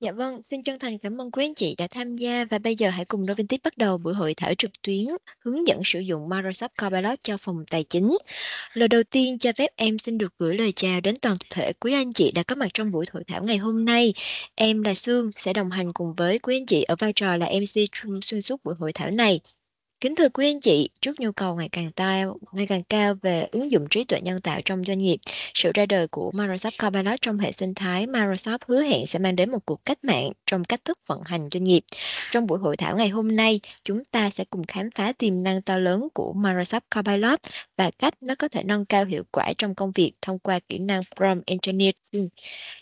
Dạ vâng, xin chân thành cảm ơn quý anh chị đã tham gia và bây giờ hãy cùng Robin Tip bắt đầu buổi hội thảo trực tuyến hướng dẫn sử dụng Microsoft Copilot cho phòng tài chính. Lời đầu tiên cho phép em xin được gửi lời chào đến toàn thể quý anh chị đã có mặt trong buổi hội thảo ngày hôm nay. Em là Sương sẽ đồng hành cùng với quý anh chị ở vai trò là MC xuyên suốt buổi hội thảo này. Kính thưa quý anh chị, trước nhu cầu ngày càng cao, ngày càng cao về ứng dụng trí tuệ nhân tạo trong doanh nghiệp, sự ra đời của Microsoft Copilot trong hệ sinh thái Microsoft hứa hẹn sẽ mang đến một cuộc cách mạng trong cách thức vận hành doanh nghiệp. Trong buổi hội thảo ngày hôm nay, chúng ta sẽ cùng khám phá tiềm năng to lớn của Microsoft Copilot và cách nó có thể nâng cao hiệu quả trong công việc thông qua kỹ năng Prompt Engineering.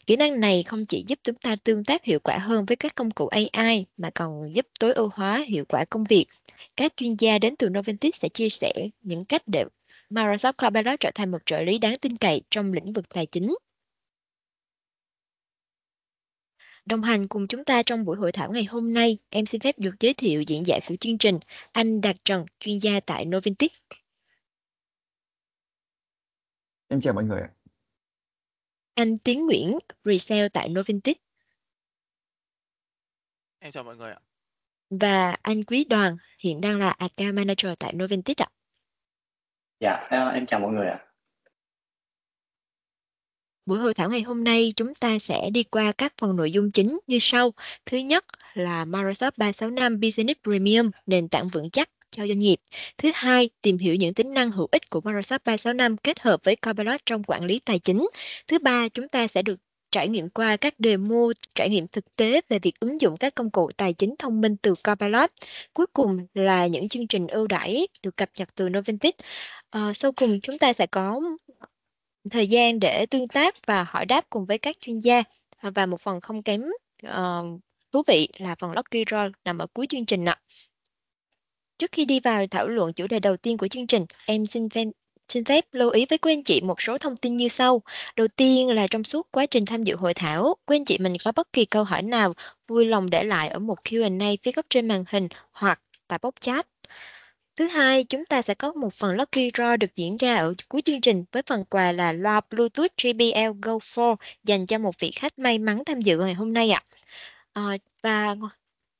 Kỹ năng này không chỉ giúp chúng ta tương tác hiệu quả hơn với các công cụ AI mà còn giúp tối ưu hóa hiệu quả công việc. Các chuyên gia đến từ Noventis sẽ chia sẻ những cách để Microsoft Copilot trở thành một trợ lý đáng tin cậy trong lĩnh vực tài chính. Đồng hành cùng chúng ta trong buổi hội thảo ngày hôm nay, em xin phép được giới thiệu diễn giả của chương trình, anh Đạt Trần, chuyên gia tại Noventis. Em chào mọi người ạ. Anh Tiến Nguyễn, resale tại Noventis. Em chào mọi người ạ. Và anh Quý Đoàn hiện đang là account manager tại Noventis ạ. Dạ, em chào mọi người ạ. Buổi hội thảo ngày hôm nay chúng ta sẽ đi qua các phần nội dung chính như sau. Thứ nhất là Microsoft 365 Business Premium, nền tảng vững chắc cho doanh nghiệp. Thứ hai, tìm hiểu những tính năng hữu ích của Microsoft 365 kết hợp với Copilot trong quản lý tài chính. Thứ ba, chúng ta sẽ được trải nghiệm qua các demo, trải nghiệm thực tế về việc ứng dụng các công cụ tài chính thông minh từ Copilot. Cuối cùng là những chương trình ưu đãi được cập nhật từ Noventic. À, ờ, sau cùng chúng ta sẽ có thời gian để tương tác và hỏi đáp cùng với các chuyên gia và một phần không kém uh, thú vị là phần Lucky Roll nằm ở cuối chương trình ạ. Trước khi đi vào thảo luận chủ đề đầu tiên của chương trình, em xin xin phép lưu ý với quý anh chị một số thông tin như sau. Đầu tiên là trong suốt quá trình tham dự hội thảo, quý anh chị mình có bất kỳ câu hỏi nào vui lòng để lại ở mục Q&A phía góc trên màn hình hoặc tại box chat. Thứ hai, chúng ta sẽ có một phần Lucky Draw được diễn ra ở cuối chương trình với phần quà là loa Bluetooth JBL Go 4 dành cho một vị khách may mắn tham dự ngày hôm nay ạ. À. À, và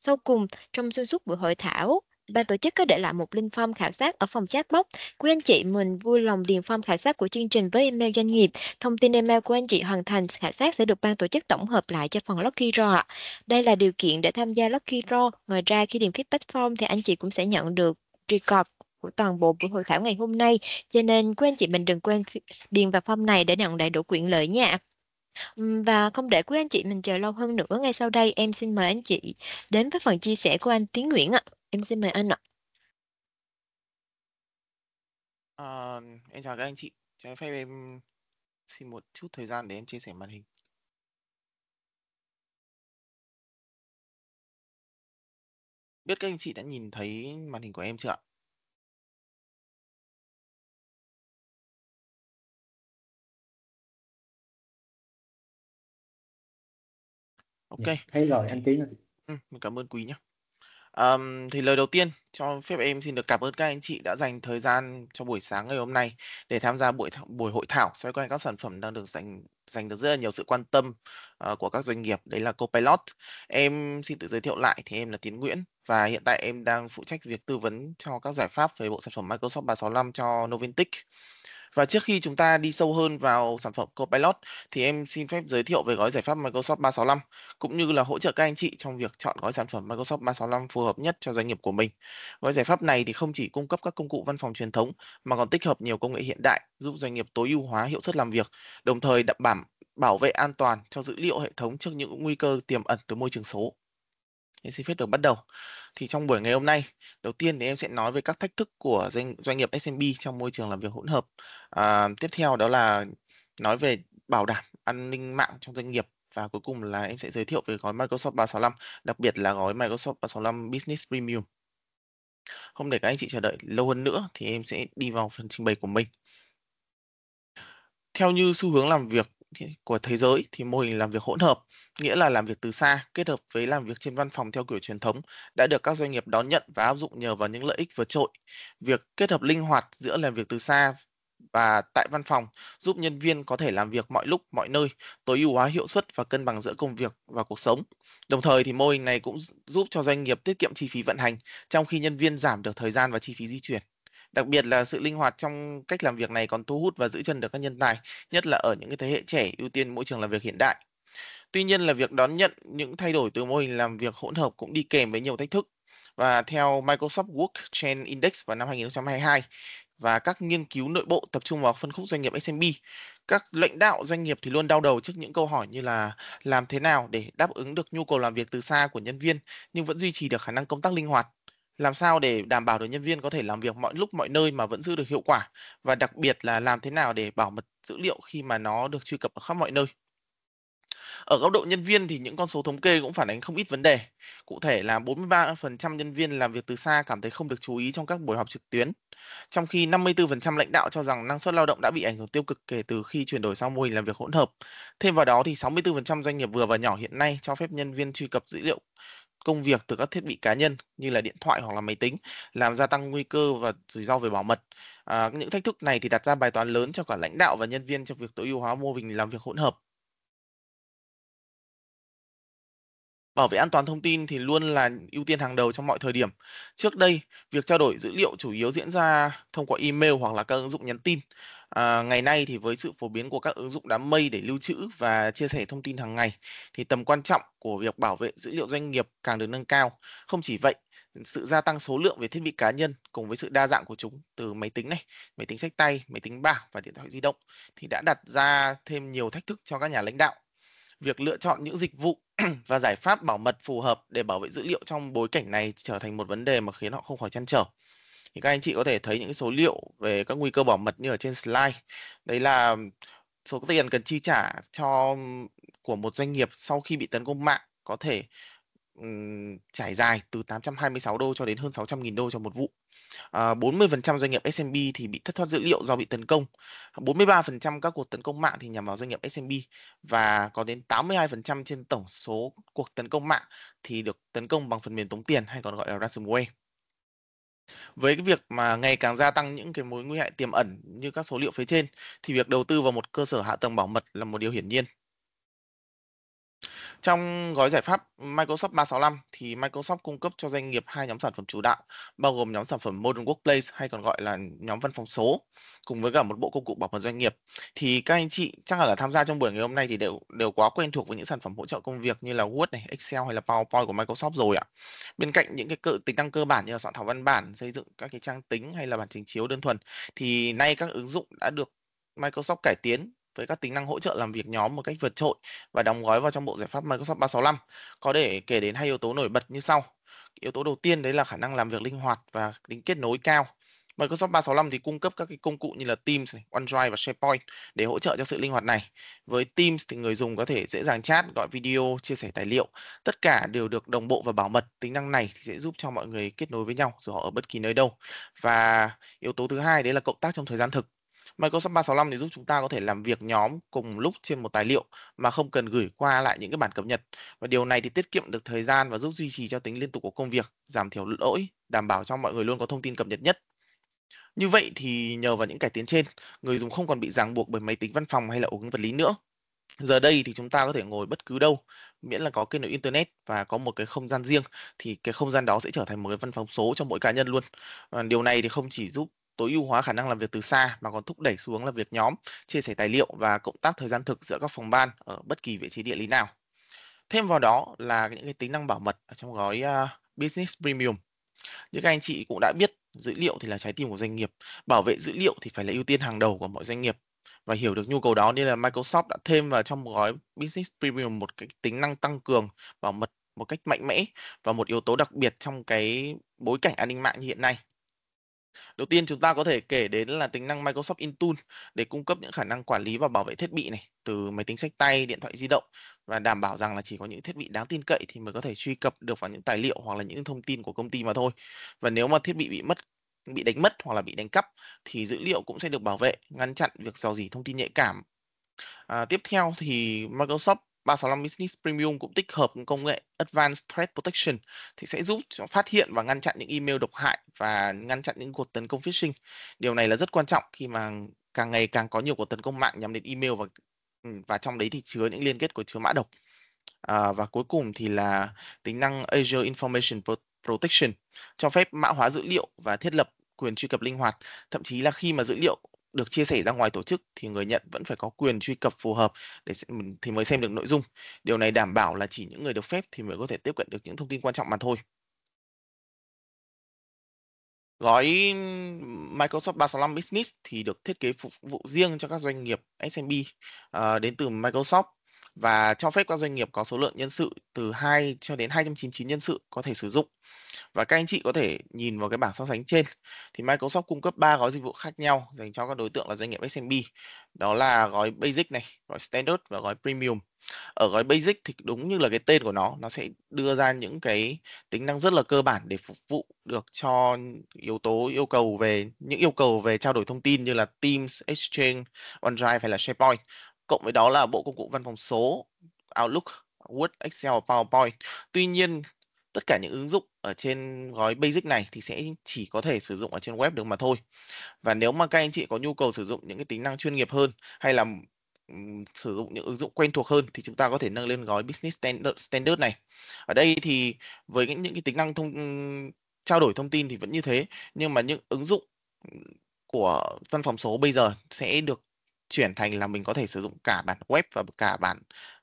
sau cùng, trong xuyên suốt buổi hội thảo, ban tổ chức có để lại một link form khảo sát ở phòng chat box. Quý anh chị mình vui lòng điền form khảo sát của chương trình với email doanh nghiệp. Thông tin email của anh chị hoàn thành khảo sát sẽ được ban tổ chức tổng hợp lại cho phần Lucky Draw. Đây là điều kiện để tham gia Lucky Draw. Ngoài ra khi điền feedback form thì anh chị cũng sẽ nhận được record của toàn bộ buổi hội thảo ngày hôm nay. Cho nên quý anh chị mình đừng quên điền vào form này để nhận đầy đủ quyền lợi nha. Và không để quý anh chị mình chờ lâu hơn nữa, ngay sau đây em xin mời anh chị đến với phần chia sẻ của anh Tiến Nguyễn ạ. À. Em xin mời anh ạ. Ờ, em chào các anh chị. Cho phép em xin một chút thời gian để em chia sẻ màn hình. Biết các anh chị đã nhìn thấy màn hình của em chưa ạ? Ok. thấy rồi anh Tiến ơi. Ừ, cảm ơn Quý nhé. Ờm, thì lời đầu tiên cho phép em xin được cảm ơn các anh chị đã dành thời gian cho buổi sáng ngày hôm nay để tham gia buổi thảo, buổi hội thảo xoay quanh các sản phẩm đang được dành dành được rất là nhiều sự quan tâm uh, của các doanh nghiệp đấy là Copilot. Em xin tự giới thiệu lại thì em là Tiến Nguyễn và hiện tại em đang phụ trách việc tư vấn cho các giải pháp về bộ sản phẩm Microsoft 365 cho Novintic và trước khi chúng ta đi sâu hơn vào sản phẩm Copilot thì em xin phép giới thiệu về gói giải pháp Microsoft 365 cũng như là hỗ trợ các anh chị trong việc chọn gói sản phẩm Microsoft 365 phù hợp nhất cho doanh nghiệp của mình. Gói giải pháp này thì không chỉ cung cấp các công cụ văn phòng truyền thống mà còn tích hợp nhiều công nghệ hiện đại giúp doanh nghiệp tối ưu hóa hiệu suất làm việc, đồng thời đảm bảo bảo vệ an toàn cho dữ liệu hệ thống trước những nguy cơ tiềm ẩn từ môi trường số. Thế xin phép được bắt đầu. Thì trong buổi ngày hôm nay, đầu tiên thì em sẽ nói về các thách thức của doanh, doanh nghiệp SMB trong môi trường làm việc hỗn hợp. À, tiếp theo đó là nói về bảo đảm an ninh mạng trong doanh nghiệp và cuối cùng là em sẽ giới thiệu về gói Microsoft 365, đặc biệt là gói Microsoft 365 Business Premium. Không để các anh chị chờ đợi lâu hơn nữa thì em sẽ đi vào phần trình bày của mình. Theo như xu hướng làm việc của thế giới thì mô hình làm việc hỗn hợp, nghĩa là làm việc từ xa kết hợp với làm việc trên văn phòng theo kiểu truyền thống đã được các doanh nghiệp đón nhận và áp dụng nhờ vào những lợi ích vượt trội. Việc kết hợp linh hoạt giữa làm việc từ xa và tại văn phòng giúp nhân viên có thể làm việc mọi lúc, mọi nơi, tối ưu hóa hiệu suất và cân bằng giữa công việc và cuộc sống. Đồng thời thì mô hình này cũng giúp cho doanh nghiệp tiết kiệm chi phí vận hành trong khi nhân viên giảm được thời gian và chi phí di chuyển. Đặc biệt là sự linh hoạt trong cách làm việc này còn thu hút và giữ chân được các nhân tài, nhất là ở những cái thế hệ trẻ ưu tiên môi trường làm việc hiện đại. Tuy nhiên là việc đón nhận những thay đổi từ mô hình làm việc hỗn hợp cũng đi kèm với nhiều thách thức. Và theo Microsoft Work Trend Index vào năm 2022 và các nghiên cứu nội bộ tập trung vào phân khúc doanh nghiệp SMB, các lãnh đạo doanh nghiệp thì luôn đau đầu trước những câu hỏi như là làm thế nào để đáp ứng được nhu cầu làm việc từ xa của nhân viên nhưng vẫn duy trì được khả năng công tác linh hoạt làm sao để đảm bảo được nhân viên có thể làm việc mọi lúc mọi nơi mà vẫn giữ được hiệu quả và đặc biệt là làm thế nào để bảo mật dữ liệu khi mà nó được truy cập ở khắp mọi nơi. Ở góc độ nhân viên thì những con số thống kê cũng phản ánh không ít vấn đề. Cụ thể là 43% nhân viên làm việc từ xa cảm thấy không được chú ý trong các buổi họp trực tuyến, trong khi 54% lãnh đạo cho rằng năng suất lao động đã bị ảnh hưởng tiêu cực kể từ khi chuyển đổi sang mô hình làm việc hỗn hợp. Thêm vào đó thì 64% doanh nghiệp vừa và nhỏ hiện nay cho phép nhân viên truy cập dữ liệu công việc từ các thiết bị cá nhân như là điện thoại hoặc là máy tính làm gia tăng nguy cơ và rủi ro về bảo mật. À, những thách thức này thì đặt ra bài toán lớn cho cả lãnh đạo và nhân viên trong việc tối ưu hóa mô hình làm việc hỗn hợp bảo vệ an toàn thông tin thì luôn là ưu tiên hàng đầu trong mọi thời điểm. Trước đây, việc trao đổi dữ liệu chủ yếu diễn ra thông qua email hoặc là các ứng dụng nhắn tin. À, ngày nay thì với sự phổ biến của các ứng dụng đám mây để lưu trữ và chia sẻ thông tin hàng ngày thì tầm quan trọng của việc bảo vệ dữ liệu doanh nghiệp càng được nâng cao. Không chỉ vậy, sự gia tăng số lượng về thiết bị cá nhân cùng với sự đa dạng của chúng từ máy tính này, máy tính sách tay, máy tính bảng và điện thoại di động thì đã đặt ra thêm nhiều thách thức cho các nhà lãnh đạo việc lựa chọn những dịch vụ và giải pháp bảo mật phù hợp để bảo vệ dữ liệu trong bối cảnh này trở thành một vấn đề mà khiến họ không khỏi chăn trở thì các anh chị có thể thấy những số liệu về các nguy cơ bảo mật như ở trên slide đấy là số tiền cần chi trả cho của một doanh nghiệp sau khi bị tấn công mạng có thể trải dài từ 826 đô cho đến hơn 600.000 đô cho một vụ. À, 40% doanh nghiệp SMB thì bị thất thoát dữ liệu do bị tấn công. 43% các cuộc tấn công mạng thì nhằm vào doanh nghiệp SMB và có đến 82% trên tổng số cuộc tấn công mạng thì được tấn công bằng phần mềm tống tiền hay còn gọi là ransomware với cái việc mà ngày càng gia tăng những cái mối nguy hại tiềm ẩn như các số liệu phía trên thì việc đầu tư vào một cơ sở hạ tầng bảo mật là một điều hiển nhiên trong gói giải pháp Microsoft 365 thì Microsoft cung cấp cho doanh nghiệp hai nhóm sản phẩm chủ đạo, bao gồm nhóm sản phẩm Modern Workplace hay còn gọi là nhóm văn phòng số cùng với cả một bộ công cụ bảo mật doanh nghiệp. Thì các anh chị chắc là, là tham gia trong buổi ngày hôm nay thì đều đều quá quen thuộc với những sản phẩm hỗ trợ công việc như là Word này, Excel hay là PowerPoint của Microsoft rồi ạ. Bên cạnh những cái cơ, tính năng cơ bản như là soạn thảo văn bản, xây dựng các cái trang tính hay là bản trình chiếu đơn thuần thì nay các ứng dụng đã được Microsoft cải tiến với các tính năng hỗ trợ làm việc nhóm một cách vượt trội và đóng gói vào trong bộ giải pháp Microsoft 365. Có để kể đến hai yếu tố nổi bật như sau. Yếu tố đầu tiên đấy là khả năng làm việc linh hoạt và tính kết nối cao. Microsoft 365 thì cung cấp các cái công cụ như là Teams, OneDrive và SharePoint để hỗ trợ cho sự linh hoạt này. Với Teams thì người dùng có thể dễ dàng chat, gọi video, chia sẻ tài liệu, tất cả đều được đồng bộ và bảo mật. Tính năng này sẽ giúp cho mọi người kết nối với nhau dù họ ở bất kỳ nơi đâu. Và yếu tố thứ hai đấy là cộng tác trong thời gian thực. Microsoft 365 thì giúp chúng ta có thể làm việc nhóm cùng lúc trên một tài liệu mà không cần gửi qua lại những cái bản cập nhật. Và điều này thì tiết kiệm được thời gian và giúp duy trì cho tính liên tục của công việc, giảm thiểu lỗi, đảm bảo cho mọi người luôn có thông tin cập nhật nhất. Như vậy thì nhờ vào những cải tiến trên, người dùng không còn bị ràng buộc bởi máy tính văn phòng hay là ổ cứng vật lý nữa. Giờ đây thì chúng ta có thể ngồi bất cứ đâu, miễn là có kết nối internet và có một cái không gian riêng thì cái không gian đó sẽ trở thành một cái văn phòng số cho mỗi cá nhân luôn. Điều này thì không chỉ giúp tối ưu hóa khả năng làm việc từ xa mà còn thúc đẩy xuống là việc nhóm, chia sẻ tài liệu và cộng tác thời gian thực giữa các phòng ban ở bất kỳ vị trí địa lý nào. Thêm vào đó là những cái tính năng bảo mật ở trong gói uh, Business Premium. Như các anh chị cũng đã biết, dữ liệu thì là trái tim của doanh nghiệp, bảo vệ dữ liệu thì phải là ưu tiên hàng đầu của mọi doanh nghiệp và hiểu được nhu cầu đó nên là Microsoft đã thêm vào trong gói Business Premium một cái tính năng tăng cường bảo mật một cách mạnh mẽ và một yếu tố đặc biệt trong cái bối cảnh an ninh mạng như hiện nay Đầu tiên chúng ta có thể kể đến là tính năng Microsoft Intune để cung cấp những khả năng quản lý và bảo vệ thiết bị này từ máy tính sách tay, điện thoại di động và đảm bảo rằng là chỉ có những thiết bị đáng tin cậy thì mới có thể truy cập được vào những tài liệu hoặc là những thông tin của công ty mà thôi. Và nếu mà thiết bị bị mất bị đánh mất hoặc là bị đánh cắp thì dữ liệu cũng sẽ được bảo vệ, ngăn chặn việc rò rỉ thông tin nhạy cảm. À, tiếp theo thì Microsoft 365 Business Premium cũng tích hợp công nghệ Advanced Threat Protection thì sẽ giúp phát hiện và ngăn chặn những email độc hại và ngăn chặn những cuộc tấn công phishing. Điều này là rất quan trọng khi mà càng ngày càng có nhiều cuộc tấn công mạng nhắm đến email và ừ, và trong đấy thì chứa những liên kết của chứa mã độc. À, và cuối cùng thì là tính năng Azure Information Protection cho phép mã hóa dữ liệu và thiết lập quyền truy cập linh hoạt, thậm chí là khi mà dữ liệu được chia sẻ ra ngoài tổ chức thì người nhận vẫn phải có quyền truy cập phù hợp để thì mới xem được nội dung. Điều này đảm bảo là chỉ những người được phép thì mới có thể tiếp cận được những thông tin quan trọng mà thôi. Gói Microsoft 365 Business thì được thiết kế phục vụ riêng cho các doanh nghiệp SMB à, đến từ Microsoft và cho phép các doanh nghiệp có số lượng nhân sự từ 2 cho đến 299 nhân sự có thể sử dụng. Và các anh chị có thể nhìn vào cái bảng so sánh trên thì Microsoft cung cấp 3 gói dịch vụ khác nhau dành cho các đối tượng là doanh nghiệp SMB. Đó là gói Basic này, gói Standard và gói Premium. Ở gói Basic thì đúng như là cái tên của nó, nó sẽ đưa ra những cái tính năng rất là cơ bản để phục vụ được cho yếu tố yêu cầu về những yêu cầu về trao đổi thông tin như là Teams, Exchange, OneDrive hay là SharePoint cộng với đó là bộ công cụ văn phòng số Outlook, Word, Excel và PowerPoint. Tuy nhiên, tất cả những ứng dụng ở trên gói basic này thì sẽ chỉ có thể sử dụng ở trên web được mà thôi. Và nếu mà các anh chị có nhu cầu sử dụng những cái tính năng chuyên nghiệp hơn hay là sử dụng những ứng dụng quen thuộc hơn thì chúng ta có thể nâng lên gói business standard, standard này. Ở đây thì với những, những cái tính năng thông trao đổi thông tin thì vẫn như thế, nhưng mà những ứng dụng của văn phòng số bây giờ sẽ được chuyển thành là mình có thể sử dụng cả bản web và cả bản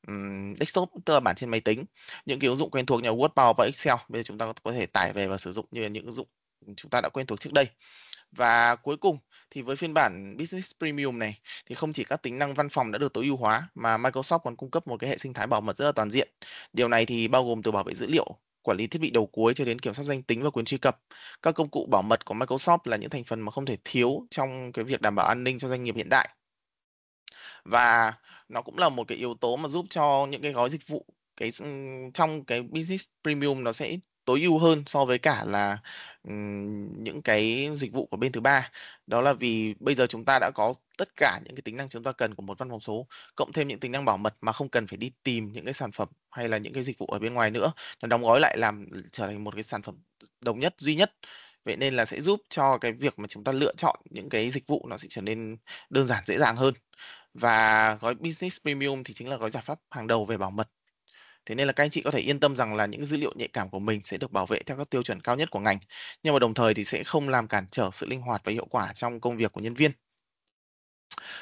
um, desktop tức là bản trên máy tính những cái ứng dụng quen thuộc như Word, Power và Excel bây giờ chúng ta có thể tải về và sử dụng như những ứng dụng chúng ta đã quen thuộc trước đây và cuối cùng thì với phiên bản Business Premium này thì không chỉ các tính năng văn phòng đã được tối ưu hóa mà Microsoft còn cung cấp một cái hệ sinh thái bảo mật rất là toàn diện. Điều này thì bao gồm từ bảo vệ dữ liệu, quản lý thiết bị đầu cuối cho đến kiểm soát danh tính và quyền truy cập. Các công cụ bảo mật của Microsoft là những thành phần mà không thể thiếu trong cái việc đảm bảo an ninh cho doanh nghiệp hiện đại và nó cũng là một cái yếu tố mà giúp cho những cái gói dịch vụ cái trong cái business premium nó sẽ tối ưu hơn so với cả là những cái dịch vụ của bên thứ ba đó là vì bây giờ chúng ta đã có tất cả những cái tính năng chúng ta cần của một văn phòng số cộng thêm những tính năng bảo mật mà không cần phải đi tìm những cái sản phẩm hay là những cái dịch vụ ở bên ngoài nữa nó đóng gói lại làm trở thành một cái sản phẩm đồng nhất duy nhất vậy nên là sẽ giúp cho cái việc mà chúng ta lựa chọn những cái dịch vụ nó sẽ trở nên đơn giản dễ dàng hơn và gói business premium thì chính là gói giải pháp hàng đầu về bảo mật thế nên là các anh chị có thể yên tâm rằng là những dữ liệu nhạy cảm của mình sẽ được bảo vệ theo các tiêu chuẩn cao nhất của ngành nhưng mà đồng thời thì sẽ không làm cản trở sự linh hoạt và hiệu quả trong công việc của nhân viên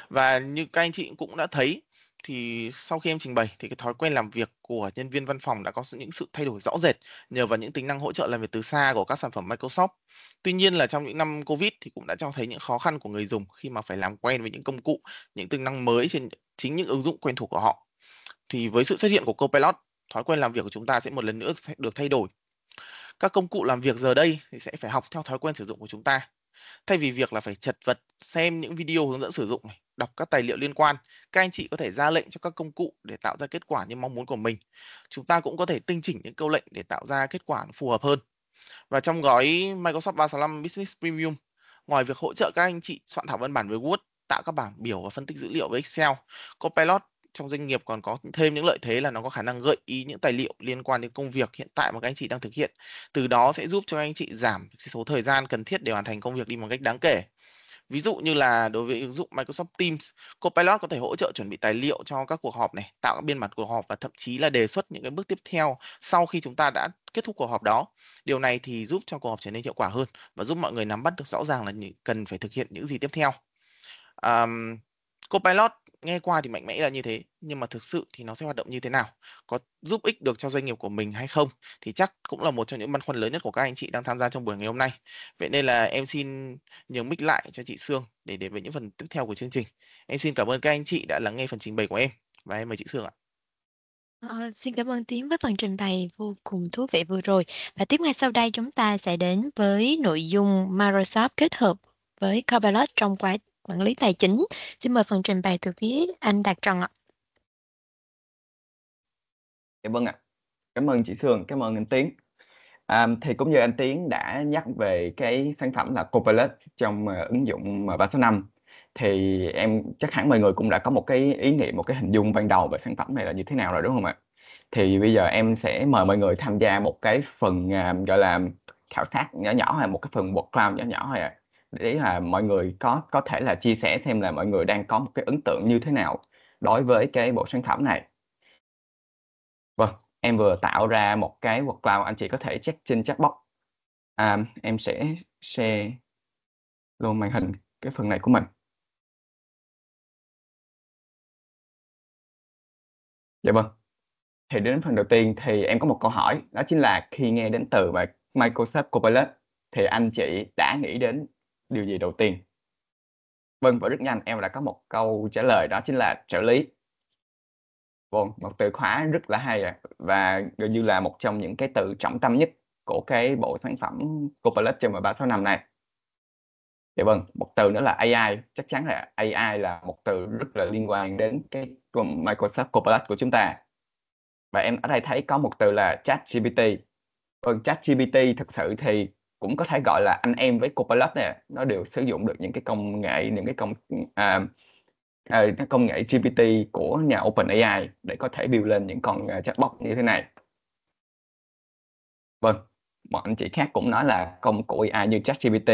và như các anh chị cũng đã thấy thì sau khi em trình bày thì cái thói quen làm việc của nhân viên văn phòng đã có những sự thay đổi rõ rệt nhờ vào những tính năng hỗ trợ làm việc từ xa của các sản phẩm Microsoft. Tuy nhiên là trong những năm Covid thì cũng đã cho thấy những khó khăn của người dùng khi mà phải làm quen với những công cụ, những tính năng mới trên chính những ứng dụng quen thuộc của họ. Thì với sự xuất hiện của Copilot, thói quen làm việc của chúng ta sẽ một lần nữa được thay đổi. Các công cụ làm việc giờ đây thì sẽ phải học theo thói quen sử dụng của chúng ta. Thay vì việc là phải chật vật xem những video hướng dẫn sử dụng này, đọc các tài liệu liên quan, các anh chị có thể ra lệnh cho các công cụ để tạo ra kết quả như mong muốn của mình. Chúng ta cũng có thể tinh chỉnh những câu lệnh để tạo ra kết quả phù hợp hơn. Và trong gói Microsoft 365 Business Premium, ngoài việc hỗ trợ các anh chị soạn thảo văn bản với Word, tạo các bảng biểu và phân tích dữ liệu với Excel, Copilot trong doanh nghiệp còn có thêm những lợi thế là nó có khả năng gợi ý những tài liệu liên quan đến công việc hiện tại mà các anh chị đang thực hiện. Từ đó sẽ giúp cho các anh chị giảm số thời gian cần thiết để hoàn thành công việc đi một cách đáng kể ví dụ như là đối với ứng dụng Microsoft Teams Copilot có thể hỗ trợ chuẩn bị tài liệu cho các cuộc họp này tạo các biên bản cuộc họp và thậm chí là đề xuất những cái bước tiếp theo sau khi chúng ta đã kết thúc cuộc họp đó điều này thì giúp cho cuộc họp trở nên hiệu quả hơn và giúp mọi người nắm bắt được rõ ràng là cần phải thực hiện những gì tiếp theo um, Copilot nghe qua thì mạnh mẽ là như thế nhưng mà thực sự thì nó sẽ hoạt động như thế nào có giúp ích được cho doanh nghiệp của mình hay không thì chắc cũng là một trong những băn khoăn lớn nhất của các anh chị đang tham gia trong buổi ngày hôm nay vậy nên là em xin nhường mic lại cho chị Sương để đến với những phần tiếp theo của chương trình em xin cảm ơn các anh chị đã lắng nghe phần trình bày của em và em mời chị Sương ạ À, xin cảm ơn Tiến với phần trình bày vô cùng thú vị vừa rồi. Và tiếp ngay sau đây chúng ta sẽ đến với nội dung Microsoft kết hợp với Copilot trong quá quản lý tài chính. Xin mời phần trình bày từ phía anh Đạt Trần ạ. Dạ vâng ạ. Cảm ơn chị Thường, cảm ơn anh Tiến. À, thì cũng như anh Tiến đã nhắc về cái sản phẩm là Copilot trong uh, ứng dụng M365 thì em chắc hẳn mọi người cũng đã có một cái ý niệm, một cái hình dung ban đầu về sản phẩm này là như thế nào rồi đúng không ạ? Thì bây giờ em sẽ mời mọi người tham gia một cái phần uh, gọi là khảo sát nhỏ nhỏ hay một cái phần workflow nhỏ nhỏ thôi ạ. À để là mọi người có có thể là chia sẻ thêm là mọi người đang có một cái ấn tượng như thế nào đối với cái bộ sản phẩm này vâng em vừa tạo ra một cái work cloud anh chị có thể check trên chatbot. à, em sẽ share luôn màn hình cái phần này của mình dạ vâng thì đến phần đầu tiên thì em có một câu hỏi đó chính là khi nghe đến từ Microsoft Copilot thì anh chị đã nghĩ đến điều gì đầu tiên vâng và rất nhanh em đã có một câu trả lời đó chính là trợ lý vâng một từ khóa rất là hay và gần như là một trong những cái từ trọng tâm nhất của cái bộ sản phẩm Copilot trong 365 này dạ vâng một từ nữa là AI chắc chắn là AI là một từ rất là liên quan đến cái Microsoft Copilot của chúng ta và em ở đây thấy có một từ là ChatGPT vâng ChatGPT thực sự thì cũng có thể gọi là anh em với Copilot này nó đều sử dụng được những cái công nghệ những cái công à, à, công nghệ GPT của nhà OpenAI để có thể build lên những con à, chatbot như thế này vâng mọi anh chị khác cũng nói là công cụ AI như ChatGPT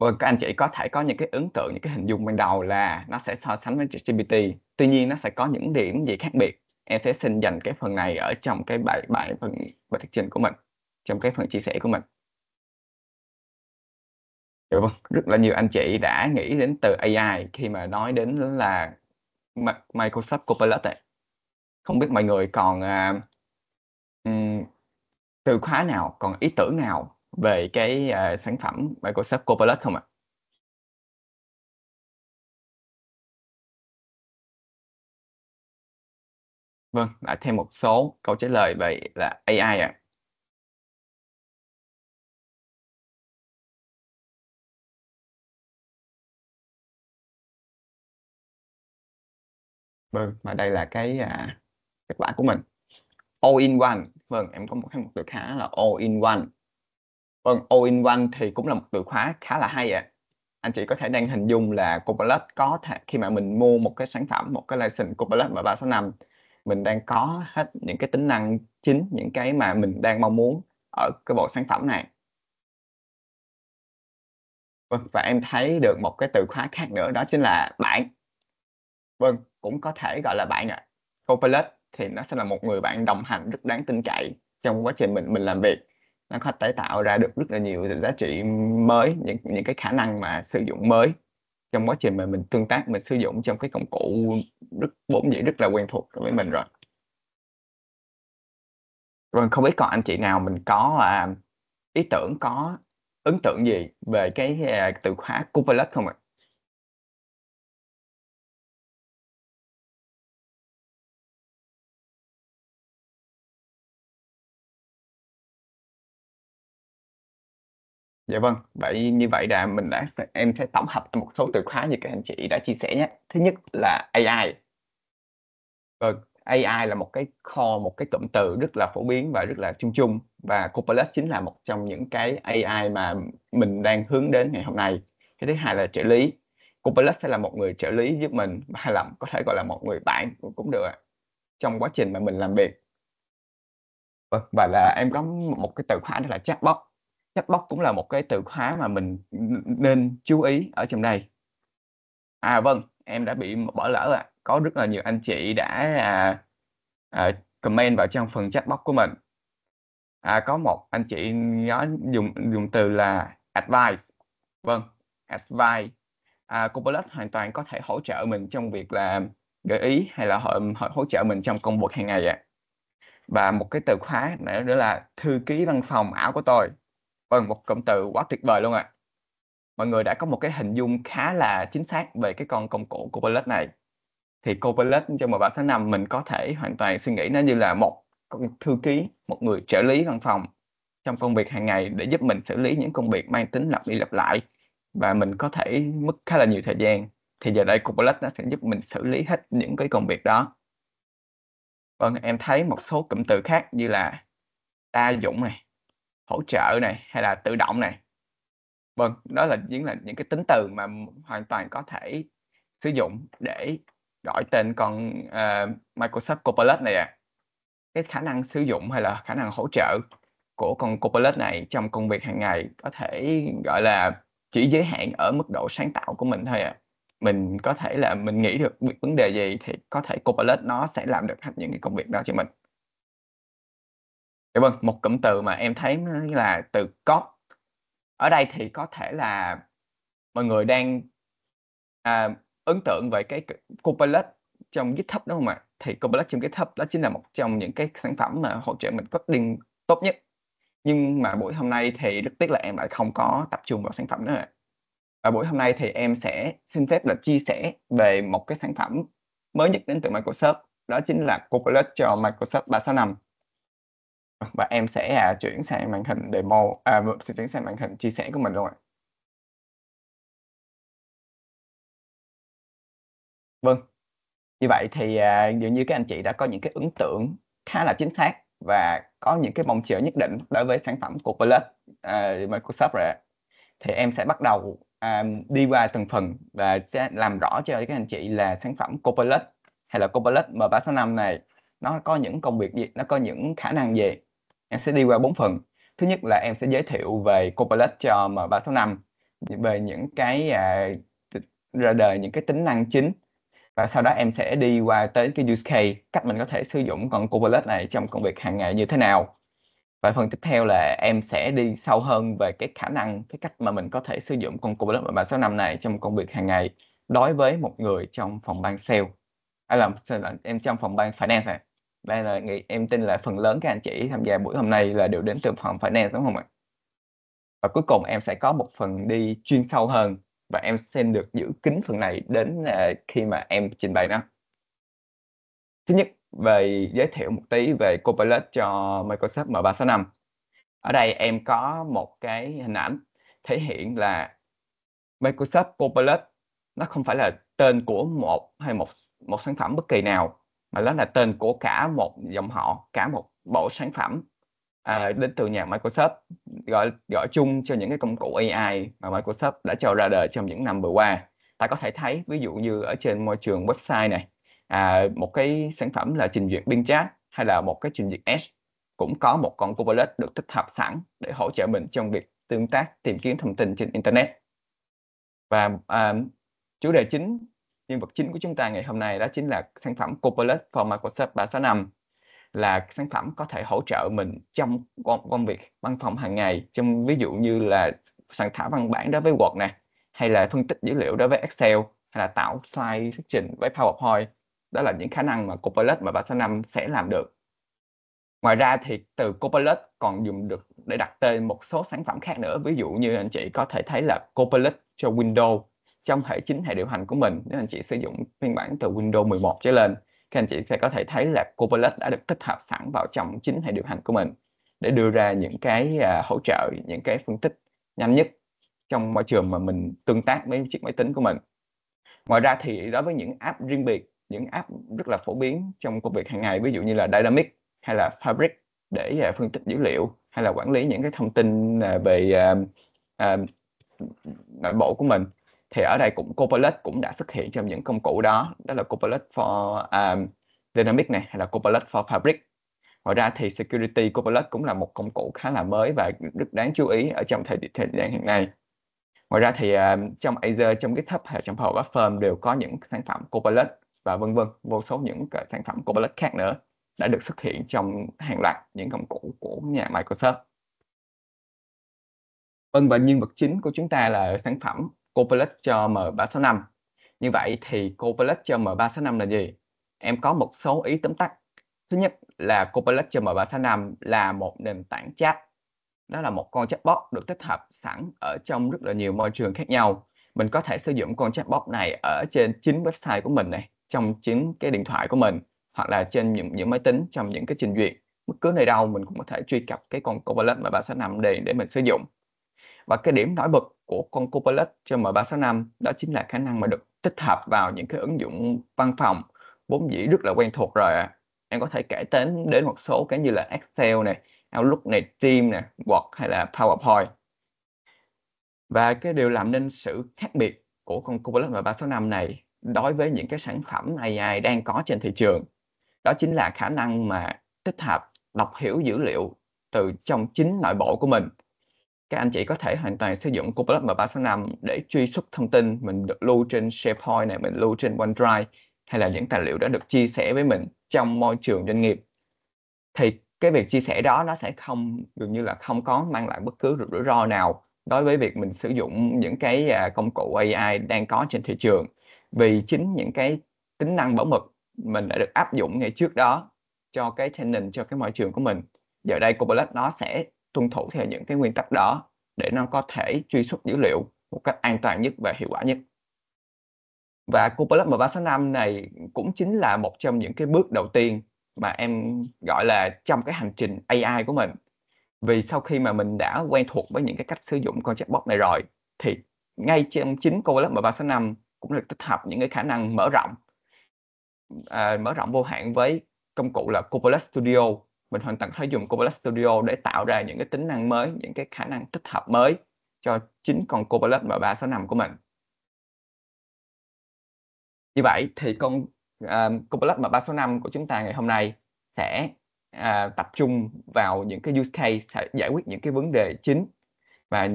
vâng các anh chị có thể có những cái ấn tượng những cái hình dung ban đầu là nó sẽ so sánh với ChatGPT tuy nhiên nó sẽ có những điểm gì khác biệt em sẽ xin dành cái phần này ở trong cái bài bài phần bài thuyết trình của mình trong cái phần chia sẻ của mình Dạ vâng, rất là nhiều anh chị đã nghĩ đến từ AI khi mà nói đến là Microsoft Copilot này. Không biết mọi người còn à, um, từ khóa nào, còn ý tưởng nào về cái à, sản phẩm Microsoft Copilot không ạ? Vâng, lại thêm một số câu trả lời về là AI ạ. À. vâng và đây là cái à, kết quả của mình all in one vâng em có một cái một từ khóa là all in one vâng all in one thì cũng là một từ khóa khá là hay ạ à. anh chị có thể đang hình dung là Copilot có thể khi mà mình mua một cái sản phẩm một cái license Copilot và 365 mình đang có hết những cái tính năng chính những cái mà mình đang mong muốn ở cái bộ sản phẩm này vâng và em thấy được một cái từ khóa khác nữa đó chính là bản vâng cũng có thể gọi là bạn ạ. Copilot thì nó sẽ là một người bạn đồng hành rất đáng tin cậy trong quá trình mình mình làm việc nó có thể tạo ra được rất là nhiều giá trị mới những những cái khả năng mà sử dụng mới trong quá trình mà mình tương tác mình sử dụng trong cái công cụ rất bổn dĩ rất là quen thuộc với mình rồi rồi vâng, không biết còn anh chị nào mình có à, ý tưởng có ấn tượng gì về cái à, từ khóa Copilot không ạ? Dạ vâng, vậy như vậy là mình đã em sẽ tổng hợp một số từ khóa như các anh chị đã chia sẻ nhé. Thứ nhất là AI. Vâng, AI là một cái kho, một cái cụm từ rất là phổ biến và rất là chung chung và Copilot chính là một trong những cái AI mà mình đang hướng đến ngày hôm nay. Cái thứ hai là trợ lý. Copilot sẽ là một người trợ lý giúp mình hay là có thể gọi là một người bạn cũng được trong quá trình mà mình làm việc. Vâng, và là em có một cái từ khóa đó là chatbot chatbot cũng là một cái từ khóa mà mình nên chú ý ở trong đây à vâng em đã bị bỏ lỡ ạ có rất là nhiều anh chị đã à, à, comment vào trong phần chatbot của mình à, có một anh chị nói dùng dùng từ là advice vâng advice à, Copilot hoàn toàn có thể hỗ trợ mình trong việc là gợi ý hay là hỗ, hỗ trợ mình trong công việc hàng ngày ạ và một cái từ khóa nữa là thư ký văn phòng ảo của tôi Vâng, một cụm từ quá tuyệt vời luôn ạ. Mọi người đã có một cái hình dung khá là chính xác về cái con công cụ Copilot này. Thì Copilot trong 13 tháng 5 mình có thể hoàn toàn suy nghĩ nó như là một thư ký, một người trợ lý văn phòng trong công việc hàng ngày để giúp mình xử lý những công việc mang tính lặp đi lặp lại và mình có thể mất khá là nhiều thời gian thì giờ đây Copilot nó sẽ giúp mình xử lý hết những cái công việc đó. Vâng, em thấy một số cụm từ khác như là đa dụng này, hỗ trợ này hay là tự động này vâng đó là những là những cái tính từ mà hoàn toàn có thể sử dụng để gọi tên con uh, Microsoft Copilot này à. cái khả năng sử dụng hay là khả năng hỗ trợ của con Copilot này trong công việc hàng ngày có thể gọi là chỉ giới hạn ở mức độ sáng tạo của mình thôi à mình có thể là mình nghĩ được vấn đề gì thì có thể Copilot nó sẽ làm được hết những cái công việc đó cho mình dạ vâng một cụm từ mà em thấy là từ có. ở đây thì có thể là mọi người đang à, ấn tượng về cái Copilot trong GitHub đúng không ạ? Thì Copilot trong GitHub đó chính là một trong những cái sản phẩm mà hỗ trợ mình coding tốt nhất. Nhưng mà buổi hôm nay thì rất tiếc là em lại không có tập trung vào sản phẩm nữa. Và buổi hôm nay thì em sẽ xin phép là chia sẻ về một cái sản phẩm mới nhất đến từ Microsoft, đó chính là Copilot cho Microsoft 365 và em sẽ à, chuyển sang màn hình demo à, chuyển sang màn hình chia sẻ của mình luôn ạ. Vâng. Như vậy thì à, dường như các anh chị đã có những cái ấn tượng khá là chính xác và có những cái mong chờ nhất định đối với sản phẩm của Plus à, Microsoft rồi. Thì em sẽ bắt đầu à, đi qua từng phần và sẽ làm rõ cho các anh chị là sản phẩm Copilot hay là Copilot M365 này nó có những công việc gì, nó có những khả năng gì em sẽ đi qua bốn phần thứ nhất là em sẽ giới thiệu về Copilot cho M365 về những cái à, ra đời những cái tính năng chính và sau đó em sẽ đi qua tới cái use case cách mình có thể sử dụng con Copilot này trong công việc hàng ngày như thế nào và phần tiếp theo là em sẽ đi sâu hơn về cái khả năng cái cách mà mình có thể sử dụng con Copilot m 365 này trong công việc hàng ngày đối với một người trong phòng ban sale hay à, là em trong phòng ban finance này đây là nghĩ em tin là phần lớn các anh chị tham gia buổi hôm nay là đều đến từ phòng finance đúng không ạ và cuối cùng em sẽ có một phần đi chuyên sâu hơn và em xem được giữ kín phần này đến à, khi mà em trình bày nó thứ nhất về giới thiệu một tí về Copilot cho Microsoft M365 ở đây em có một cái hình ảnh thể hiện là Microsoft Copilot nó không phải là tên của một hay một một sản phẩm bất kỳ nào mà nó là tên của cả một dòng họ cả một bộ sản phẩm à, đến từ nhà Microsoft gọi gọi chung cho những cái công cụ AI mà Microsoft đã cho ra đời trong những năm vừa qua ta có thể thấy ví dụ như ở trên môi trường website này à, một cái sản phẩm là trình duyệt Bing chat hay là một cái trình duyệt Edge cũng có một con Copilot được tích hợp sẵn để hỗ trợ mình trong việc tương tác tìm kiếm thông tin trên internet và à, chủ đề chính nhân vật chính của chúng ta ngày hôm nay đó chính là sản phẩm Copilot for Microsoft 365 là sản phẩm có thể hỗ trợ mình trong công việc văn phòng hàng ngày trong ví dụ như là soạn thảo văn bản đối với Word này hay là phân tích dữ liệu đối với Excel hay là tạo slide thuyết trình với PowerPoint đó là những khả năng mà Copilot mà 365 sẽ làm được ngoài ra thì từ Copilot còn dùng được để đặt tên một số sản phẩm khác nữa ví dụ như anh chị có thể thấy là Copilot cho Windows trong hệ chính hệ điều hành của mình nếu anh chị sử dụng phiên bản từ Windows 11 trở lên các anh chị sẽ có thể thấy là Copilot đã được tích hợp sẵn vào trong chính hệ điều hành của mình để đưa ra những cái uh, hỗ trợ những cái phân tích nhanh nhất trong môi trường mà mình tương tác với chiếc máy tính của mình ngoài ra thì đối với những app riêng biệt những app rất là phổ biến trong công việc hàng ngày ví dụ như là Dynamic hay là Fabric để uh, phân tích dữ liệu hay là quản lý những cái thông tin uh, về uh, uh, nội bộ của mình thì ở đây cũng Copilot cũng đã xuất hiện trong những công cụ đó đó là Copilot for um, Dynamic này hay là Copilot for Fabric ngoài ra thì Security Copilot cũng là một công cụ khá là mới và rất đáng chú ý ở trong thời thời gian hiện nay ngoài ra thì um, trong Azure trong GitHub hay trong Power Platform đều có những sản phẩm Copilot và vân vân vô số những cái sản phẩm Copilot khác nữa đã được xuất hiện trong hàng loạt những công cụ của nhà Microsoft. Vâng và nhân vật chính của chúng ta là sản phẩm Copilot cho M365. Như vậy thì Copilot cho M365 là gì? Em có một số ý tóm tắt. Thứ nhất là Copilot cho M365 là một nền tảng chat. Đó là một con chatbot được tích hợp sẵn ở trong rất là nhiều môi trường khác nhau. Mình có thể sử dụng con chatbot này ở trên chính website của mình này, trong chính cái điện thoại của mình hoặc là trên những, những máy tính trong những cái trình duyệt bất cứ nơi đâu mình cũng có thể truy cập cái con Copilot m 365 để để mình sử dụng và cái điểm nổi bật của con Copilot cho M365 đó chính là khả năng mà được tích hợp vào những cái ứng dụng văn phòng vốn dĩ rất là quen thuộc rồi à. em có thể kể đến đến một số cái như là Excel này Outlook này Team này Word hay là PowerPoint và cái điều làm nên sự khác biệt của con Copilot M365 này đối với những cái sản phẩm AI đang có trên thị trường đó chính là khả năng mà tích hợp đọc hiểu dữ liệu từ trong chính nội bộ của mình các anh chị có thể hoàn toàn sử dụng Copilot M365 để truy xuất thông tin mình được lưu trên SharePoint này, mình lưu trên OneDrive hay là những tài liệu đã được chia sẻ với mình trong môi trường doanh nghiệp. Thì cái việc chia sẻ đó nó sẽ không gần như là không có mang lại bất cứ rủi ro nào đối với việc mình sử dụng những cái à, công cụ AI đang có trên thị trường vì chính những cái tính năng bảo mật mình đã được áp dụng ngay trước đó cho cái tenant cho cái môi trường của mình giờ đây Copilot nó sẽ tuân thủ theo những cái nguyên tắc đó để nó có thể truy xuất dữ liệu một cách an toàn nhất và hiệu quả nhất. Và Copilot 365 này cũng chính là một trong những cái bước đầu tiên mà em gọi là trong cái hành trình AI của mình. Vì sau khi mà mình đã quen thuộc với những cái cách sử dụng con chatbot này rồi thì ngay trong chính Copilot 365 cũng được tích hợp những cái khả năng mở rộng à, mở rộng vô hạn với công cụ là Copilot Studio mình hoàn toàn có thể dùng Copilot Studio để tạo ra những cái tính năng mới những cái khả năng tích hợp mới cho chính con Copilot M365 của mình như vậy thì con uh, Copilot M365 của chúng ta ngày hôm nay sẽ uh, tập trung vào những cái use case giải quyết những cái vấn đề chính và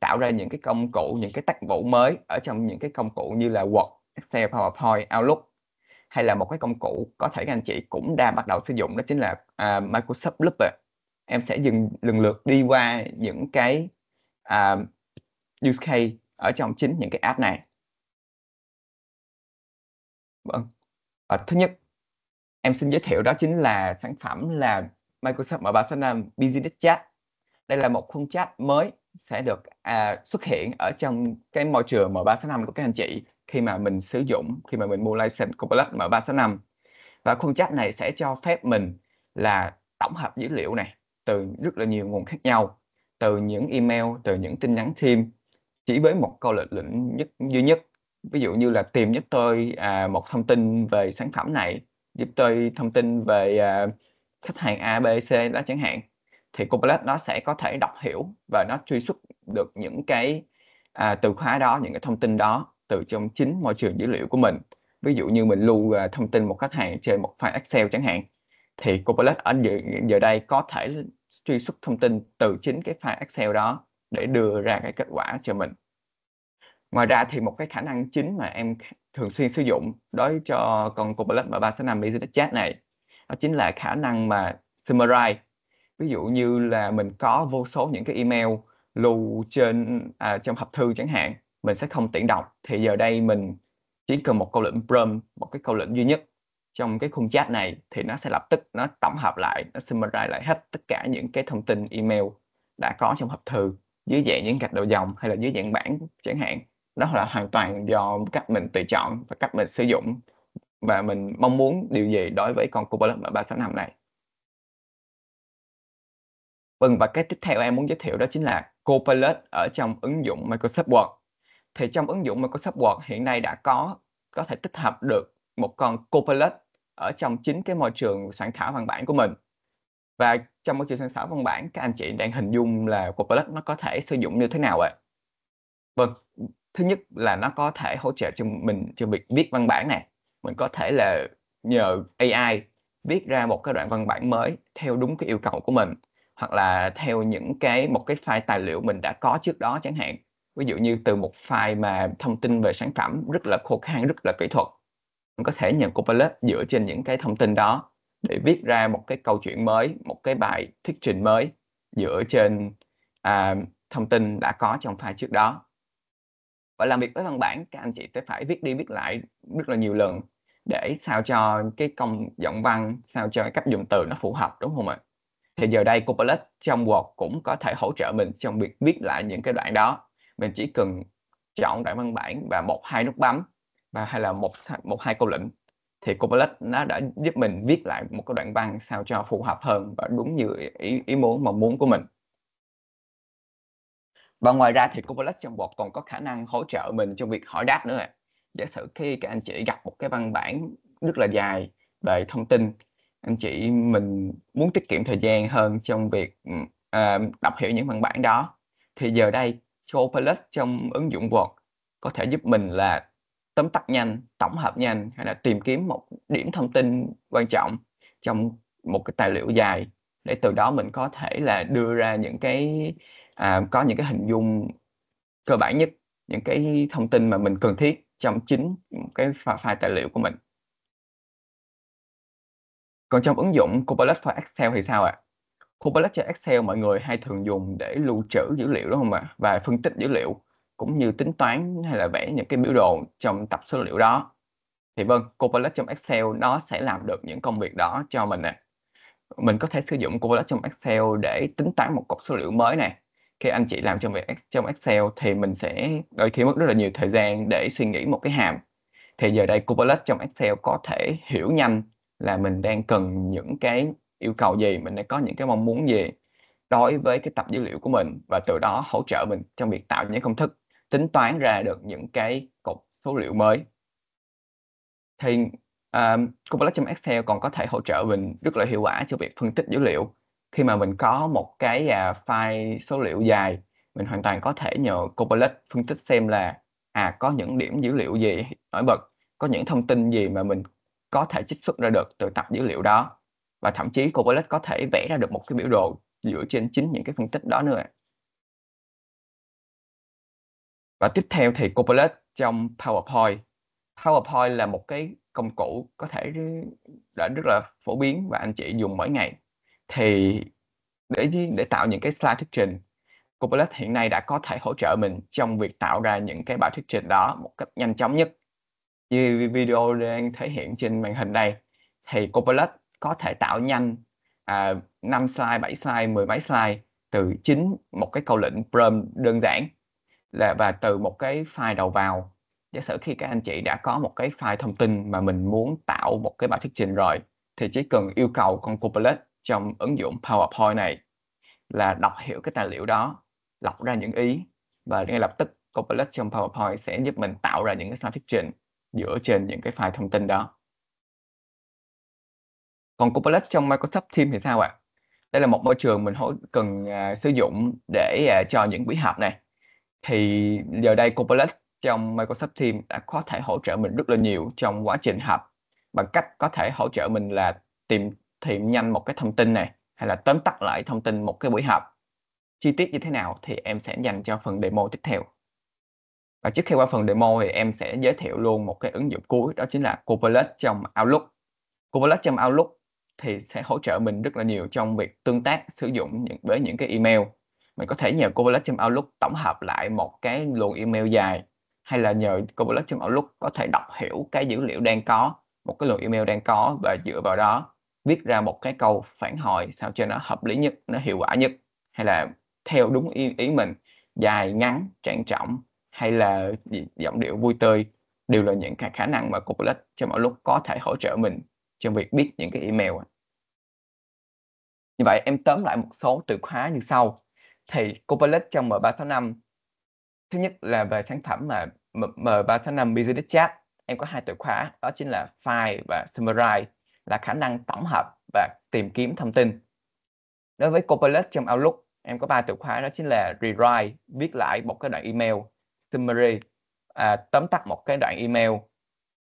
tạo ra những cái công cụ những cái tác vụ mới ở trong những cái công cụ như là Word, Excel, PowerPoint, Outlook hay là một cái công cụ có thể các anh chị cũng đang bắt đầu sử dụng đó chính là uh, Microsoft Looper em sẽ dừng lần lượt đi qua những cái uh, use case ở trong chính những cái app này vâng à, thứ nhất em xin giới thiệu đó chính là sản phẩm là Microsoft Mobile Persona Business Chat đây là một khung chat mới sẽ được à, xuất hiện ở trong cái môi trường Mobile 365 của các anh chị khi mà mình sử dụng khi mà mình mua license của Black M365 và khuôn chat này sẽ cho phép mình là tổng hợp dữ liệu này từ rất là nhiều nguồn khác nhau từ những email từ những tin nhắn team chỉ với một câu lệnh lệnh nhất duy nhất ví dụ như là tìm giúp tôi à, một thông tin về sản phẩm này giúp tôi thông tin về à, khách hàng A B C đó chẳng hạn thì Copilot nó sẽ có thể đọc hiểu và nó truy xuất được những cái à, từ khóa đó những cái thông tin đó từ trong chính môi trường dữ liệu của mình ví dụ như mình lưu à, thông tin một khách hàng trên một file Excel chẳng hạn thì Copilot ở giờ, giờ đây có thể truy xuất thông tin từ chính cái file Excel đó để đưa ra cái kết quả cho mình ngoài ra thì một cái khả năng chính mà em thường xuyên sử dụng đối cho con Copilot mà 365 Business Chat này đó chính là khả năng mà summarize ví dụ như là mình có vô số những cái email lưu trên à, trong hộp thư chẳng hạn mình sẽ không tuyển đọc thì giờ đây mình chỉ cần một câu lệnh prompt một cái câu lệnh duy nhất trong cái khung chat này thì nó sẽ lập tức nó tổng hợp lại nó summarize lại hết tất cả những cái thông tin email đã có trong hộp thư dưới dạng những gạch đầu dòng hay là dưới dạng bảng chẳng hạn đó là hoàn toàn do cách mình tự chọn và cách mình sử dụng và mình mong muốn điều gì đối với con Cobalt M3 năm này Vâng và cái tiếp theo em muốn giới thiệu đó chính là Copilot ở trong ứng dụng Microsoft Word thì trong ứng dụng Microsoft Word hiện nay đã có có thể tích hợp được một con Copilot ở trong chính cái môi trường soạn thảo văn bản của mình và trong môi trường soạn thảo văn bản các anh chị đang hình dung là Copilot nó có thể sử dụng như thế nào ạ? Vâng, thứ nhất là nó có thể hỗ trợ cho mình cho việc viết văn bản này mình có thể là nhờ AI viết ra một cái đoạn văn bản mới theo đúng cái yêu cầu của mình hoặc là theo những cái một cái file tài liệu mình đã có trước đó chẳng hạn ví dụ như từ một file mà thông tin về sản phẩm rất là khô khan rất là kỹ thuật mình có thể nhận copilot dựa trên những cái thông tin đó để viết ra một cái câu chuyện mới một cái bài thuyết trình mới dựa trên à, thông tin đã có trong file trước đó và làm việc với văn bản các anh chị sẽ phải viết đi viết lại rất là nhiều lần để sao cho cái công giọng văn sao cho cái cách dùng từ nó phù hợp đúng không ạ thì giờ đây Copilot trong Word cũng có thể hỗ trợ mình trong việc viết lại những cái đoạn đó mình chỉ cần chọn đoạn văn bản và một hai nút bấm và hay là một một hai câu lệnh thì Copilot nó đã giúp mình viết lại một cái đoạn văn sao cho phù hợp hơn và đúng như ý, ý muốn mà muốn của mình. Và ngoài ra thì Copilot trong bột còn có khả năng hỗ trợ mình trong việc hỏi đáp nữa. Giả sử khi các anh chị gặp một cái văn bản rất là dài về thông tin, anh chị mình muốn tiết kiệm thời gian hơn trong việc uh, đọc hiểu những văn bản đó, thì giờ đây show palette trong ứng dụng Word có thể giúp mình là tóm tắt nhanh, tổng hợp nhanh hay là tìm kiếm một điểm thông tin quan trọng trong một cái tài liệu dài để từ đó mình có thể là đưa ra những cái à, có những cái hình dung cơ bản nhất những cái thông tin mà mình cần thiết trong chính cái file tài liệu của mình còn trong ứng dụng Copilot for Excel thì sao ạ? À? Khu Blackjack Excel mọi người hay thường dùng để lưu trữ dữ liệu đúng không ạ? Và phân tích dữ liệu cũng như tính toán hay là vẽ những cái biểu đồ trong tập số liệu đó. Thì vâng, Copilot trong Excel nó sẽ làm được những công việc đó cho mình nè. Mình có thể sử dụng Copilot trong Excel để tính toán một cột số liệu mới nè. Khi anh chị làm trong việc trong Excel thì mình sẽ đôi khi mất rất là nhiều thời gian để suy nghĩ một cái hàm. Thì giờ đây Copilot trong Excel có thể hiểu nhanh là mình đang cần những cái yêu cầu gì mình đang có những cái mong muốn gì đối với cái tập dữ liệu của mình và từ đó hỗ trợ mình trong việc tạo những công thức tính toán ra được những cái cột số liệu mới thì um, Copilot Excel còn có thể hỗ trợ mình rất là hiệu quả cho việc phân tích dữ liệu khi mà mình có một cái uh, file số liệu dài mình hoàn toàn có thể nhờ Copilot phân tích xem là à có những điểm dữ liệu gì nổi bật có những thông tin gì mà mình có thể trích xuất ra được từ tập dữ liệu đó và thậm chí Coppola có thể vẽ ra được một cái biểu đồ dựa trên chính những cái phân tích đó nữa và tiếp theo thì Coppola trong PowerPoint PowerPoint là một cái công cụ có thể đã rất là phổ biến và anh chị dùng mỗi ngày thì để để tạo những cái slide thuyết trình Copilot hiện nay đã có thể hỗ trợ mình trong việc tạo ra những cái bài thuyết trình đó một cách nhanh chóng nhất như video đang thể hiện trên màn hình đây thì Copilot có thể tạo nhanh à, 5 slide, 7 slide, 10 mấy slide từ chính một cái câu lệnh prompt đơn giản là và từ một cái file đầu vào giả sử khi các anh chị đã có một cái file thông tin mà mình muốn tạo một cái bài thuyết trình rồi thì chỉ cần yêu cầu con Copilot trong ứng dụng PowerPoint này là đọc hiểu cái tài liệu đó lọc ra những ý và ngay lập tức Copilot trong PowerPoint sẽ giúp mình tạo ra những cái slide thuyết trình dựa trên những cái file thông tin đó còn Copilot trong Microsoft Teams thì sao ạ? À? Đây là một môi trường mình hỗ cần à, sử dụng để à, cho những buổi họp này. Thì giờ đây Copilot trong Microsoft Teams đã có thể hỗ trợ mình rất là nhiều trong quá trình họp bằng cách có thể hỗ trợ mình là tìm tìm nhanh một cái thông tin này hay là tóm tắt lại thông tin một cái buổi họp. Chi tiết như thế nào thì em sẽ dành cho phần demo tiếp theo. Và trước khi qua phần demo thì em sẽ giới thiệu luôn một cái ứng dụng cuối đó chính là Copilot trong Outlook. Copilot trong Outlook thì sẽ hỗ trợ mình rất là nhiều trong việc tương tác sử dụng những, với những cái email mình có thể nhờ Cobalt trong Outlook tổng hợp lại một cái luồng email dài hay là nhờ Cobalt trong Outlook có thể đọc hiểu cái dữ liệu đang có một cái luồng email đang có và dựa vào đó viết ra một cái câu phản hồi sao cho nó hợp lý nhất nó hiệu quả nhất hay là theo đúng ý, ý mình dài ngắn trang trọng hay là giọng điệu vui tươi đều là những cái khả năng mà Cobalt trong Outlook có thể hỗ trợ mình trong việc biết những cái email như vậy em tóm lại một số từ khóa như sau thì Copilot trong M3 tháng 5 thứ nhất là về sản phẩm mà M3 tháng 5 Business Chat em có hai từ khóa đó chính là file và summarize là khả năng tổng hợp và tìm kiếm thông tin đối với Copilot trong Outlook em có ba từ khóa đó chính là rewrite viết lại một cái đoạn email summary à, tóm tắt một cái đoạn email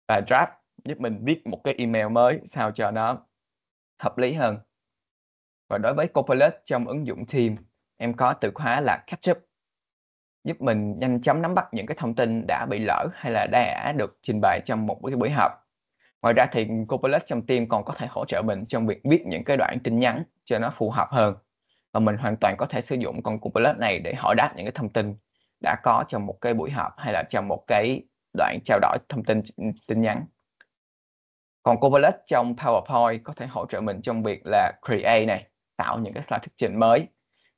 và draft giúp mình viết một cái email mới sao cho nó hợp lý hơn và đối với Copilot trong ứng dụng Team em có từ khóa là Catch Up giúp mình nhanh chóng nắm bắt những cái thông tin đã bị lỡ hay là đã được trình bày trong một cái buổi họp ngoài ra thì Copilot trong Team còn có thể hỗ trợ mình trong việc viết những cái đoạn tin nhắn cho nó phù hợp hơn và mình hoàn toàn có thể sử dụng con Copilot này để hỏi đáp những cái thông tin đã có trong một cái buổi họp hay là trong một cái đoạn trao đổi thông tin tin nhắn còn Cobalt trong PowerPoint có thể hỗ trợ mình trong việc là create này, tạo những cái slide thuyết trình mới,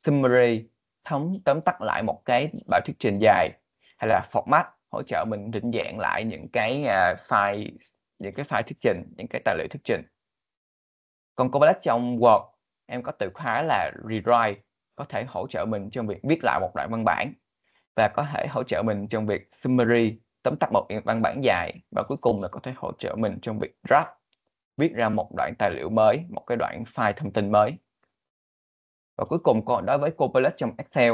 summary, thống tóm tắt lại một cái bài thuyết trình dài hay là format hỗ trợ mình định dạng lại những cái uh, file những cái file thuyết trình, những cái tài liệu thuyết trình. Còn Cobalt trong Word em có từ khóa là rewrite có thể hỗ trợ mình trong việc viết lại một đoạn văn bản và có thể hỗ trợ mình trong việc summary tóm tắt một văn bản dài và cuối cùng là có thể hỗ trợ mình trong việc draft viết ra một đoạn tài liệu mới một cái đoạn file thông tin mới và cuối cùng còn đối với Copilot trong Excel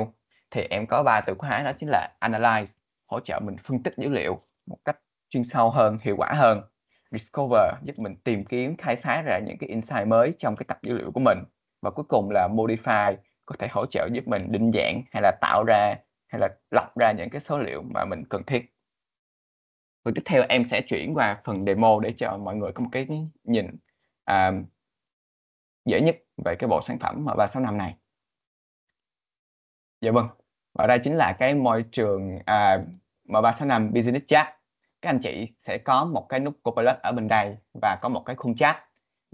thì em có ba từ khóa đó chính là analyze hỗ trợ mình phân tích dữ liệu một cách chuyên sâu hơn hiệu quả hơn discover giúp mình tìm kiếm khai phá ra những cái insight mới trong cái tập dữ liệu của mình và cuối cùng là modify có thể hỗ trợ giúp mình định dạng hay là tạo ra hay là lọc ra những cái số liệu mà mình cần thiết phần tiếp theo em sẽ chuyển qua phần demo để cho mọi người có một cái nhìn à, dễ nhất về cái bộ sản phẩm mà 365 này dạ vâng và đây chính là cái môi trường à, M365 Business Chat các anh chị sẽ có một cái nút Copilot ở bên đây và có một cái khung chat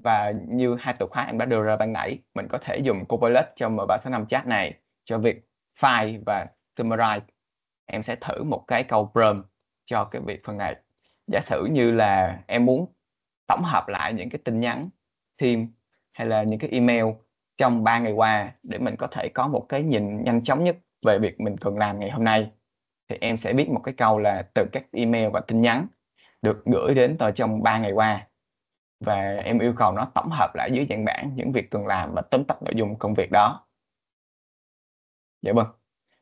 và như hai từ khóa em đã đưa ra ban nãy mình có thể dùng Copilot cho M365 chat này cho việc file và summarize em sẽ thử một cái câu prompt cho cái việc phân này giả sử như là em muốn tổng hợp lại những cái tin nhắn team hay là những cái email trong 3 ngày qua để mình có thể có một cái nhìn nhanh chóng nhất về việc mình cần làm ngày hôm nay thì em sẽ biết một cái câu là từ các email và tin nhắn được gửi đến tôi trong 3 ngày qua và em yêu cầu nó tổng hợp lại dưới dạng bản những việc cần làm và tóm tắt nội dung công việc đó dạ vâng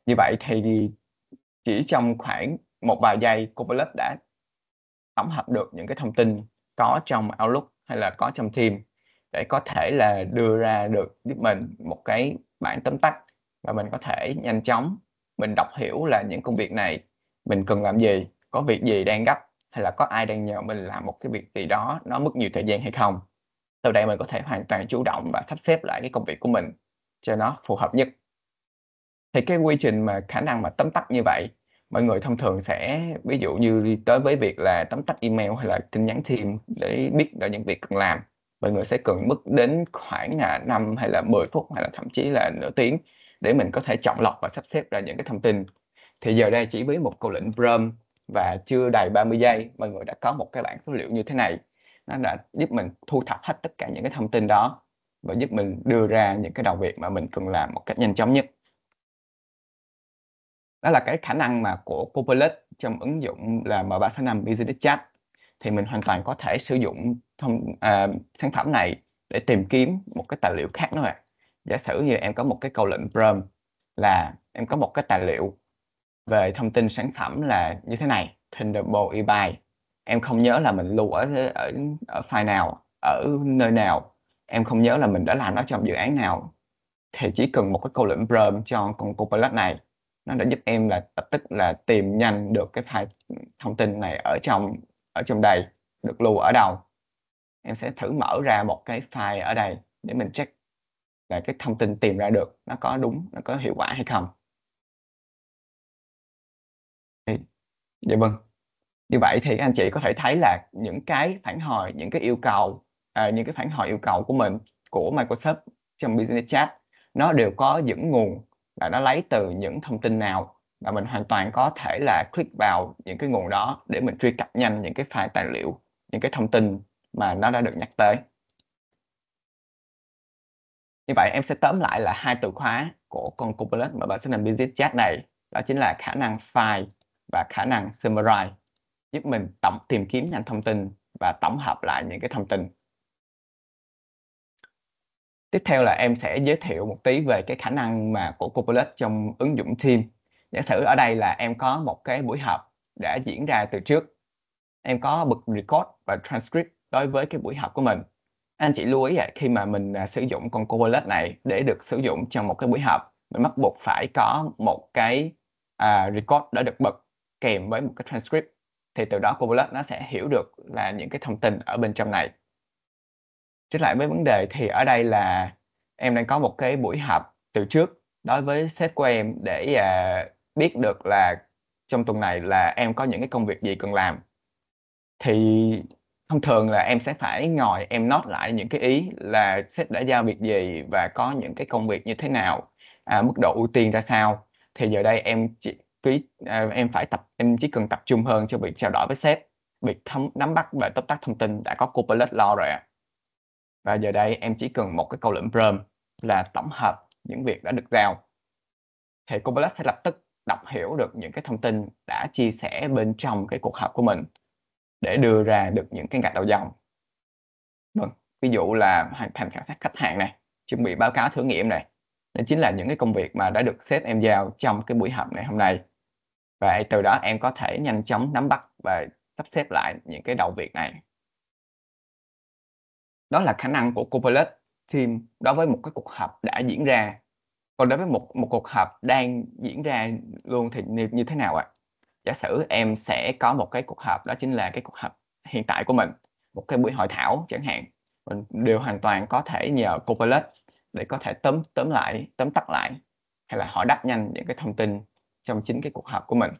như vậy thì chỉ trong khoảng một vài giây Copilot đã tổng hợp được những cái thông tin có trong Outlook hay là có trong Team để có thể là đưa ra được giúp mình một cái bản tóm tắt và mình có thể nhanh chóng mình đọc hiểu là những công việc này mình cần làm gì có việc gì đang gấp hay là có ai đang nhờ mình làm một cái việc gì đó nó mất nhiều thời gian hay không Sau đây mình có thể hoàn toàn chủ động và sắp xếp lại cái công việc của mình cho nó phù hợp nhất thì cái quy trình mà khả năng mà tóm tắt như vậy mọi người thông thường sẽ ví dụ như tới với việc là tóm tắt email hay là tin nhắn team để biết được những việc cần làm mọi người sẽ cần mất đến khoảng là 5 hay là 10 phút hay là thậm chí là nửa tiếng để mình có thể chọn lọc và sắp xếp ra những cái thông tin thì giờ đây chỉ với một câu lệnh prompt và chưa đầy 30 giây mọi người đã có một cái bảng số liệu như thế này nó đã giúp mình thu thập hết tất cả những cái thông tin đó và giúp mình đưa ra những cái đầu việc mà mình cần làm một cách nhanh chóng nhất đó là cái khả năng mà của Populous trong ứng dụng là M365 Business Chat thì mình hoàn toàn có thể sử dụng thông à, sản phẩm này để tìm kiếm một cái tài liệu khác nữa ạ. Giả sử như em có một cái câu lệnh prompt là em có một cái tài liệu về thông tin sản phẩm là như thế này, Thunderbolt eBay. Em không nhớ là mình lưu ở ở ở file nào, ở nơi nào, em không nhớ là mình đã làm nó trong dự án nào thì chỉ cần một cái câu lệnh prompt cho con Copilot này nó đã giúp em là lập tức là tìm nhanh được cái file thông tin này ở trong ở trong đây được lưu ở đâu em sẽ thử mở ra một cái file ở đây để mình check là cái thông tin tìm ra được nó có đúng nó có hiệu quả hay không Đấy. dạ vâng như vậy thì anh chị có thể thấy là những cái phản hồi những cái yêu cầu à, những cái phản hồi yêu cầu của mình của Microsoft trong Business Chat nó đều có những nguồn là nó lấy từ những thông tin nào và mình hoàn toàn có thể là click vào những cái nguồn đó để mình truy cập nhanh những cái file tài liệu những cái thông tin mà nó đã được nhắc tới như vậy em sẽ tóm lại là hai từ khóa của con Copilot mà bạn sẽ làm business chat này đó chính là khả năng file và khả năng summarize giúp mình tổng tìm kiếm nhanh thông tin và tổng hợp lại những cái thông tin Tiếp theo là em sẽ giới thiệu một tí về cái khả năng mà của Copilot trong ứng dụng Team. Giả sử ở đây là em có một cái buổi họp đã diễn ra từ trước. Em có bật record và transcript đối với cái buổi họp của mình. Anh chị lưu ý là khi mà mình à, sử dụng con Copilot này để được sử dụng trong một cái buổi họp, mình bắt buộc phải có một cái à, record đã được bật kèm với một cái transcript thì từ đó Copilot nó sẽ hiểu được là những cái thông tin ở bên trong này trở lại với vấn đề thì ở đây là em đang có một cái buổi họp từ trước đối với sếp của em để à, biết được là trong tuần này là em có những cái công việc gì cần làm thì thông thường là em sẽ phải ngồi em nốt lại những cái ý là sếp đã giao việc gì và có những cái công việc như thế nào à, mức độ ưu tiên ra sao thì giờ đây em chỉ quý à, em phải tập em chỉ cần tập trung hơn cho việc trao đổi với sếp việc thấm, nắm bắt và tóm tắt thông tin đã có corporate lo rồi ạ à và giờ đây em chỉ cần một cái câu lệnh prompt là tổng hợp những việc đã được giao thì Copilot sẽ lập tức đọc hiểu được những cái thông tin đã chia sẻ bên trong cái cuộc họp của mình để đưa ra được những cái gạch đầu dòng vâng ví dụ là hoàn thành khảo sát khách hàng này chuẩn bị báo cáo thử nghiệm này đó chính là những cái công việc mà đã được sếp em giao trong cái buổi họp ngày hôm nay và từ đó em có thể nhanh chóng nắm bắt và sắp xếp lại những cái đầu việc này đó là khả năng của Copilot team đối với một cái cuộc họp đã diễn ra còn đối với một một cuộc họp đang diễn ra luôn thì như, như thế nào ạ à? giả sử em sẽ có một cái cuộc họp đó chính là cái cuộc họp hiện tại của mình một cái buổi hội thảo chẳng hạn mình đều hoàn toàn có thể nhờ Copilot để có thể tóm tóm lại tóm tắt lại hay là hỏi đáp nhanh những cái thông tin trong chính cái cuộc họp của mình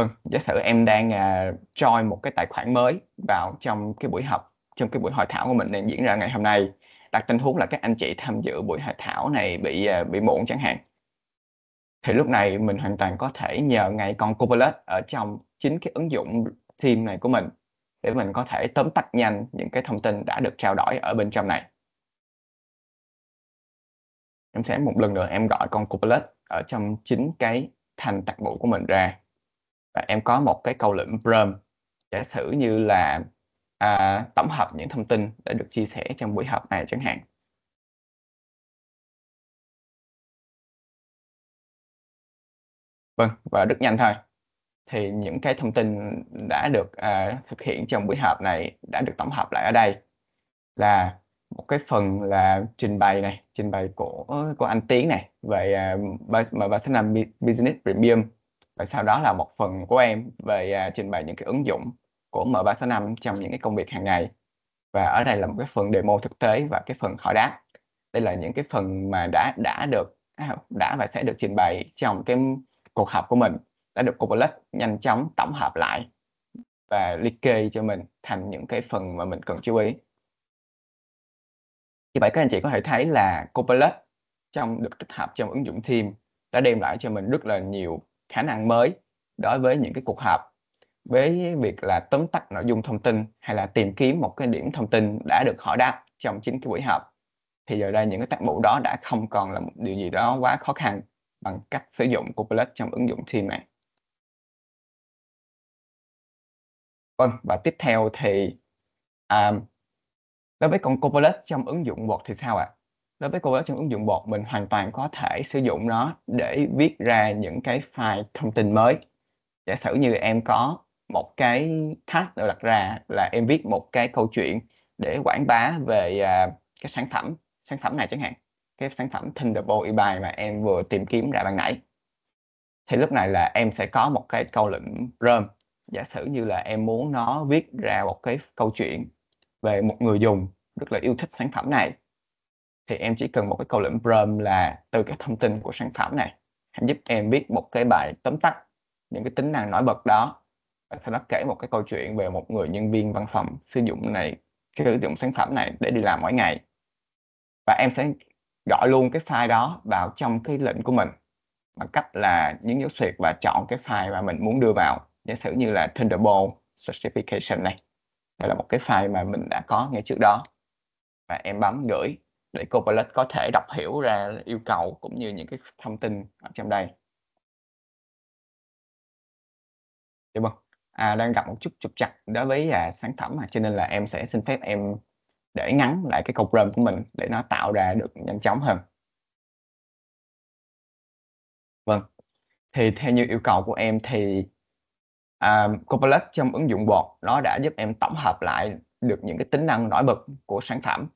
vâng giả sử em đang uh, join một cái tài khoản mới vào trong cái buổi học trong cái buổi hội thảo của mình đang diễn ra ngày hôm nay đặt tình huống là các anh chị tham dự buổi hội thảo này bị uh, bị muộn chẳng hạn thì lúc này mình hoàn toàn có thể nhờ ngay con Copilot ở trong chính cái ứng dụng team này của mình để mình có thể tóm tắt nhanh những cái thông tin đã được trao đổi ở bên trong này em sẽ một lần nữa em gọi con Copilot ở trong chính cái thành tạc bộ của mình ra và em có một cái câu lệnh prompt giả sử như là à, tổng hợp những thông tin đã được chia sẻ trong buổi họp này chẳng hạn vâng và rất nhanh thôi thì những cái thông tin đã được à, thực hiện trong buổi họp này đã được tổng hợp lại ở đây là một cái phần là trình bày này trình bày của của anh Tiến này về uh, mà ba business premium và sau đó là một phần của em về uh, trình bày những cái ứng dụng của M365 trong những cái công việc hàng ngày và ở đây là một cái phần demo thực tế và cái phần hỏi đáp đây là những cái phần mà đã đã được à, đã và sẽ được trình bày trong cái cuộc họp của mình đã được Copilot nhanh chóng tổng hợp lại và liệt kê cho mình thành những cái phần mà mình cần chú ý như vậy các anh chị có thể thấy là Copilot trong được tích hợp trong ứng dụng Team đã đem lại cho mình rất là nhiều khả năng mới đối với những cái cuộc họp với việc là tóm tắt nội dung thông tin hay là tìm kiếm một cái điểm thông tin đã được hỏi đáp trong chính cái buổi họp thì giờ đây những cái tác vụ đó đã không còn là một điều gì đó quá khó khăn bằng cách sử dụng Copilot trong ứng dụng Team này. Vâng, và tiếp theo thì um, đối với con Copilot trong ứng dụng Word thì sao ạ? À? đối với cô giáo trong ứng dụng bột mình hoàn toàn có thể sử dụng nó để viết ra những cái file thông tin mới giả sử như em có một cái task được đặt ra là em viết một cái câu chuyện để quảng bá về à, cái sản phẩm sản phẩm này chẳng hạn cái sản phẩm Thunderbolt eBay mà em vừa tìm kiếm ra ban nãy thì lúc này là em sẽ có một cái câu lệnh rơm giả sử như là em muốn nó viết ra một cái câu chuyện về một người dùng rất là yêu thích sản phẩm này thì em chỉ cần một cái câu lệnh prompt là từ các thông tin của sản phẩm này hãy giúp em viết một cái bài tóm tắt những cái tính năng nổi bật đó và sau đó kể một cái câu chuyện về một người nhân viên văn phòng sử dụng này sử dụng sản phẩm này để đi làm mỗi ngày và em sẽ gõ luôn cái file đó vào trong cái lệnh của mình bằng cách là nhấn dấu xuyệt và chọn cái file mà mình muốn đưa vào giả sử như là Thunderbolt specification này đây là một cái file mà mình đã có ngay trước đó và em bấm gửi để Copilot có thể đọc hiểu ra yêu cầu cũng như những cái thông tin ở trong đây được dạ không vâng. à, đang gặp một chút trục chặt đối với à, sản phẩm à. cho nên là em sẽ xin phép em để ngắn lại cái cột rơm của mình để nó tạo ra được nhanh chóng hơn vâng thì theo như yêu cầu của em thì uh, à, Copilot trong ứng dụng bột nó đã giúp em tổng hợp lại được những cái tính năng nổi bật của sản phẩm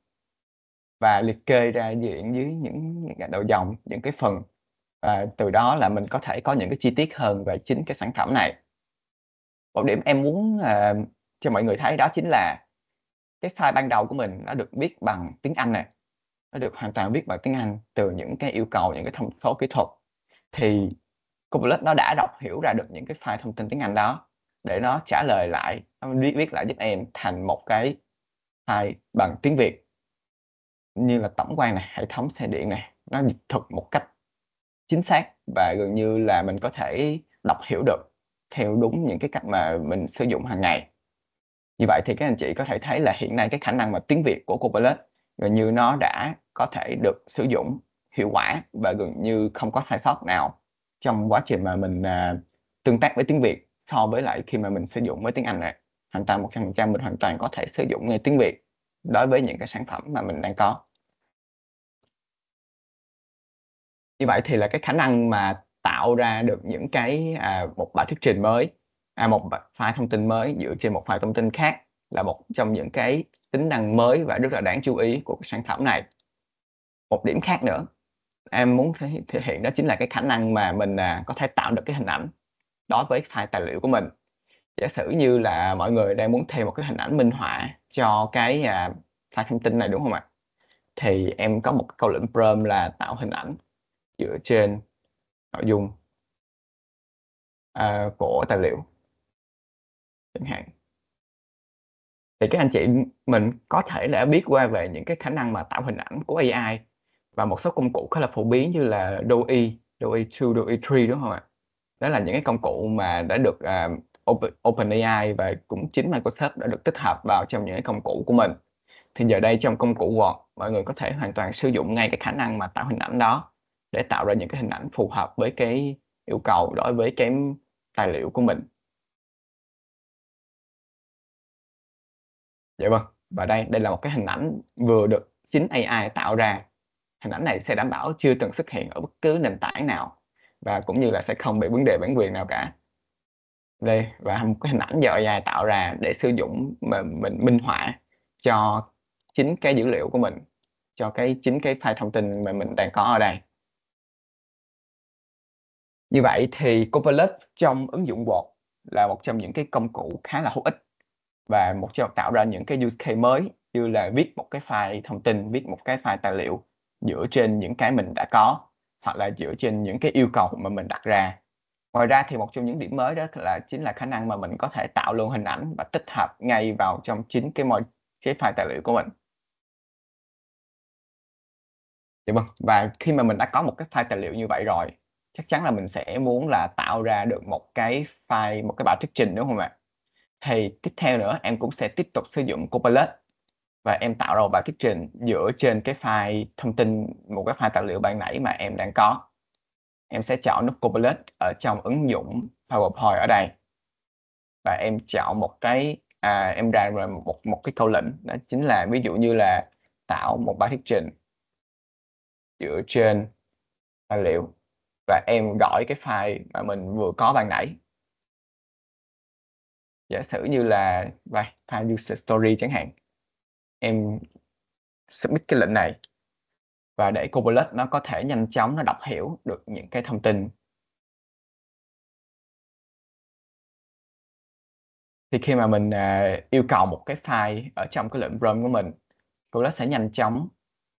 và liệt kê ra diện dưới những, những cái đầu dòng những cái phần và từ đó là mình có thể có những cái chi tiết hơn về chính cái sản phẩm này một điểm em muốn uh, cho mọi người thấy đó chính là cái file ban đầu của mình nó được viết bằng tiếng Anh này nó được hoàn toàn viết bằng tiếng Anh từ những cái yêu cầu những cái thông số kỹ thuật thì Copilot nó đã đọc hiểu ra được những cái file thông tin tiếng Anh đó để nó trả lời lại nó viết viết lại giúp em thành một cái file bằng tiếng Việt như là tổng quan này hệ thống xe điện này nó dịch thuật một cách chính xác và gần như là mình có thể đọc hiểu được theo đúng những cái cách mà mình sử dụng hàng ngày như vậy thì các anh chị có thể thấy là hiện nay cái khả năng mà tiếng Việt của Copilot gần như nó đã có thể được sử dụng hiệu quả và gần như không có sai sót nào trong quá trình mà mình à, tương tác với tiếng Việt so với lại khi mà mình sử dụng với tiếng Anh này hoàn toàn một trăm mình hoàn toàn có thể sử dụng ngay tiếng Việt đối với những cái sản phẩm mà mình đang có như vậy thì là cái khả năng mà tạo ra được những cái à, một bài thuyết trình mới à, một file thông tin mới dựa trên một file thông tin khác là một trong những cái tính năng mới và rất là đáng chú ý của cái sản phẩm này một điểm khác nữa em muốn thể hiện đó chính là cái khả năng mà mình à, có thể tạo được cái hình ảnh đối với file tài liệu của mình giả sử như là mọi người đang muốn thêm một cái hình ảnh minh họa cho cái à, file thông tin này đúng không ạ thì em có một câu lệnh prompt là tạo hình ảnh dựa trên nội dung à, của tài liệu chẳng hạn thì các anh chị mình có thể đã biết qua về những cái khả năng mà tạo hình ảnh của AI và một số công cụ khá là phổ biến như là DoE, doe 2, doe 3 đúng không ạ? Đó là những cái công cụ mà đã được uh, Open, OpenAI và cũng chính Microsoft đã được tích hợp vào trong những cái công cụ của mình thì giờ đây trong công cụ Word mọi người có thể hoàn toàn sử dụng ngay cái khả năng mà tạo hình ảnh đó để tạo ra những cái hình ảnh phù hợp với cái yêu cầu đối với cái tài liệu của mình dạ vâng và đây đây là một cái hình ảnh vừa được chính AI tạo ra hình ảnh này sẽ đảm bảo chưa từng xuất hiện ở bất cứ nền tảng nào và cũng như là sẽ không bị vấn đề bản quyền nào cả đây và một cái hình ảnh do dài tạo ra để sử dụng mà mình minh họa cho chính cái dữ liệu của mình cho cái chính cái file thông tin mà mình đang có ở đây như vậy thì Copilot trong ứng dụng Word là một trong những cái công cụ khá là hữu ích và một trong tạo ra những cái use case mới như là viết một cái file thông tin, viết một cái file tài liệu dựa trên những cái mình đã có hoặc là dựa trên những cái yêu cầu mà mình đặt ra ngoài ra thì một trong những điểm mới đó là chính là khả năng mà mình có thể tạo luôn hình ảnh và tích hợp ngay vào trong chính cái mọi cái file tài liệu của mình Dạ vâng. Và khi mà mình đã có một cái file tài liệu như vậy rồi, chắc chắn là mình sẽ muốn là tạo ra được một cái file, một cái bản thuyết trình đúng không ạ? Thì tiếp theo nữa em cũng sẽ tiếp tục sử dụng Copilot và em tạo ra một bài thuyết trình dựa trên cái file thông tin, một cái file tài liệu ban nãy mà em đang có em sẽ chọn nút Copilot ở trong ứng dụng PowerPoint ở đây và em chọn một cái à, em ra một một cái câu lệnh đó chính là ví dụ như là tạo một bài thuyết trình dựa trên tài liệu và em gọi cái file mà mình vừa có ban nãy giả sử như là file user story chẳng hạn em submit cái lệnh này và để Kubernetes nó có thể nhanh chóng nó đọc hiểu được những cái thông tin thì khi mà mình à, yêu cầu một cái file ở trong cái lệnh Brom của mình Kubernetes sẽ nhanh chóng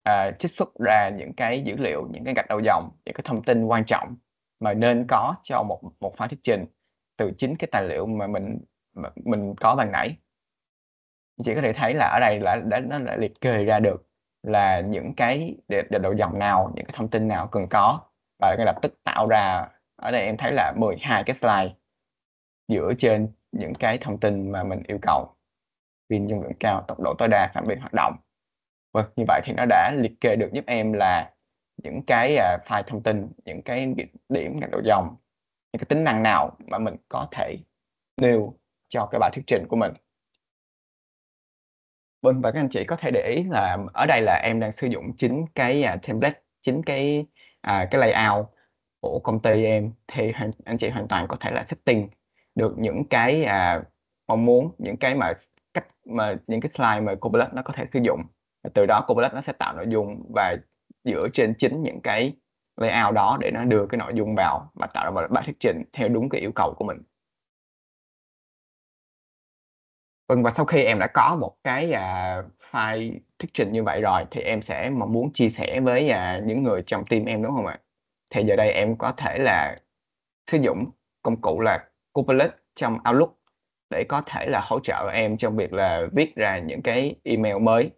à, trích xuất ra những cái dữ liệu những cái gạch đầu dòng những cái thông tin quan trọng mà nên có cho một một file thuyết trình từ chính cái tài liệu mà mình mà mình có bằng nãy chỉ có thể thấy là ở đây là đã nó đã liệt kê ra được là những cái để, để độ dòng nào những cái thông tin nào cần có và ngay lập tức tạo ra ở đây em thấy là 12 cái slide dựa trên những cái thông tin mà mình yêu cầu pin dung lượng cao tốc độ tối đa phạm vi hoạt động vâng như vậy thì nó đã liệt kê được giúp em là những cái à, file thông tin những cái điểm ngành độ dòng những cái tính năng nào mà mình có thể nêu cho cái bài thuyết trình của mình Vâng và các anh chị có thể để ý là ở đây là em đang sử dụng chính cái à, template, chính cái à, cái layout của công ty em thì anh chị hoàn toàn có thể là setting được những cái à, mong muốn, những cái mà cách mà những cái slide mà Copilot nó có thể sử dụng. từ đó Copilot nó sẽ tạo nội dung và dựa trên chính những cái layout đó để nó đưa cái nội dung vào và tạo ra một bản thuyết trình theo đúng cái yêu cầu của mình. Vâng và sau khi em đã có một cái à, file thuyết trình như vậy rồi thì em sẽ mong muốn chia sẻ với à, những người trong team em đúng không ạ? Thì giờ đây em có thể là sử dụng công cụ là Copilot trong Outlook để có thể là hỗ trợ em trong việc là viết ra những cái email mới.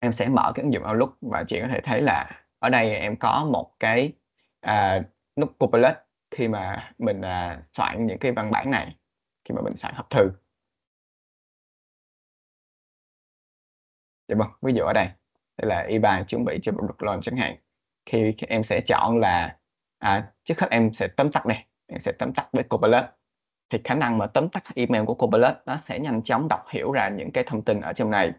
Em sẽ mở cái ứng dụng Outlook và chị có thể thấy là ở đây em có một cái à, nút Copilot khi mà mình à, soạn những cái văn bản này khi mà mình sản hấp thư Được dạ không? Vâng, ví dụ ở đây đây là y bài chuẩn bị cho product launch chẳng hạn khi em sẽ chọn là à, trước hết em sẽ tóm tắt này em sẽ tóm tắt với Copilot thì khả năng mà tóm tắt email của Copilot nó sẽ nhanh chóng đọc hiểu ra những cái thông tin ở trong này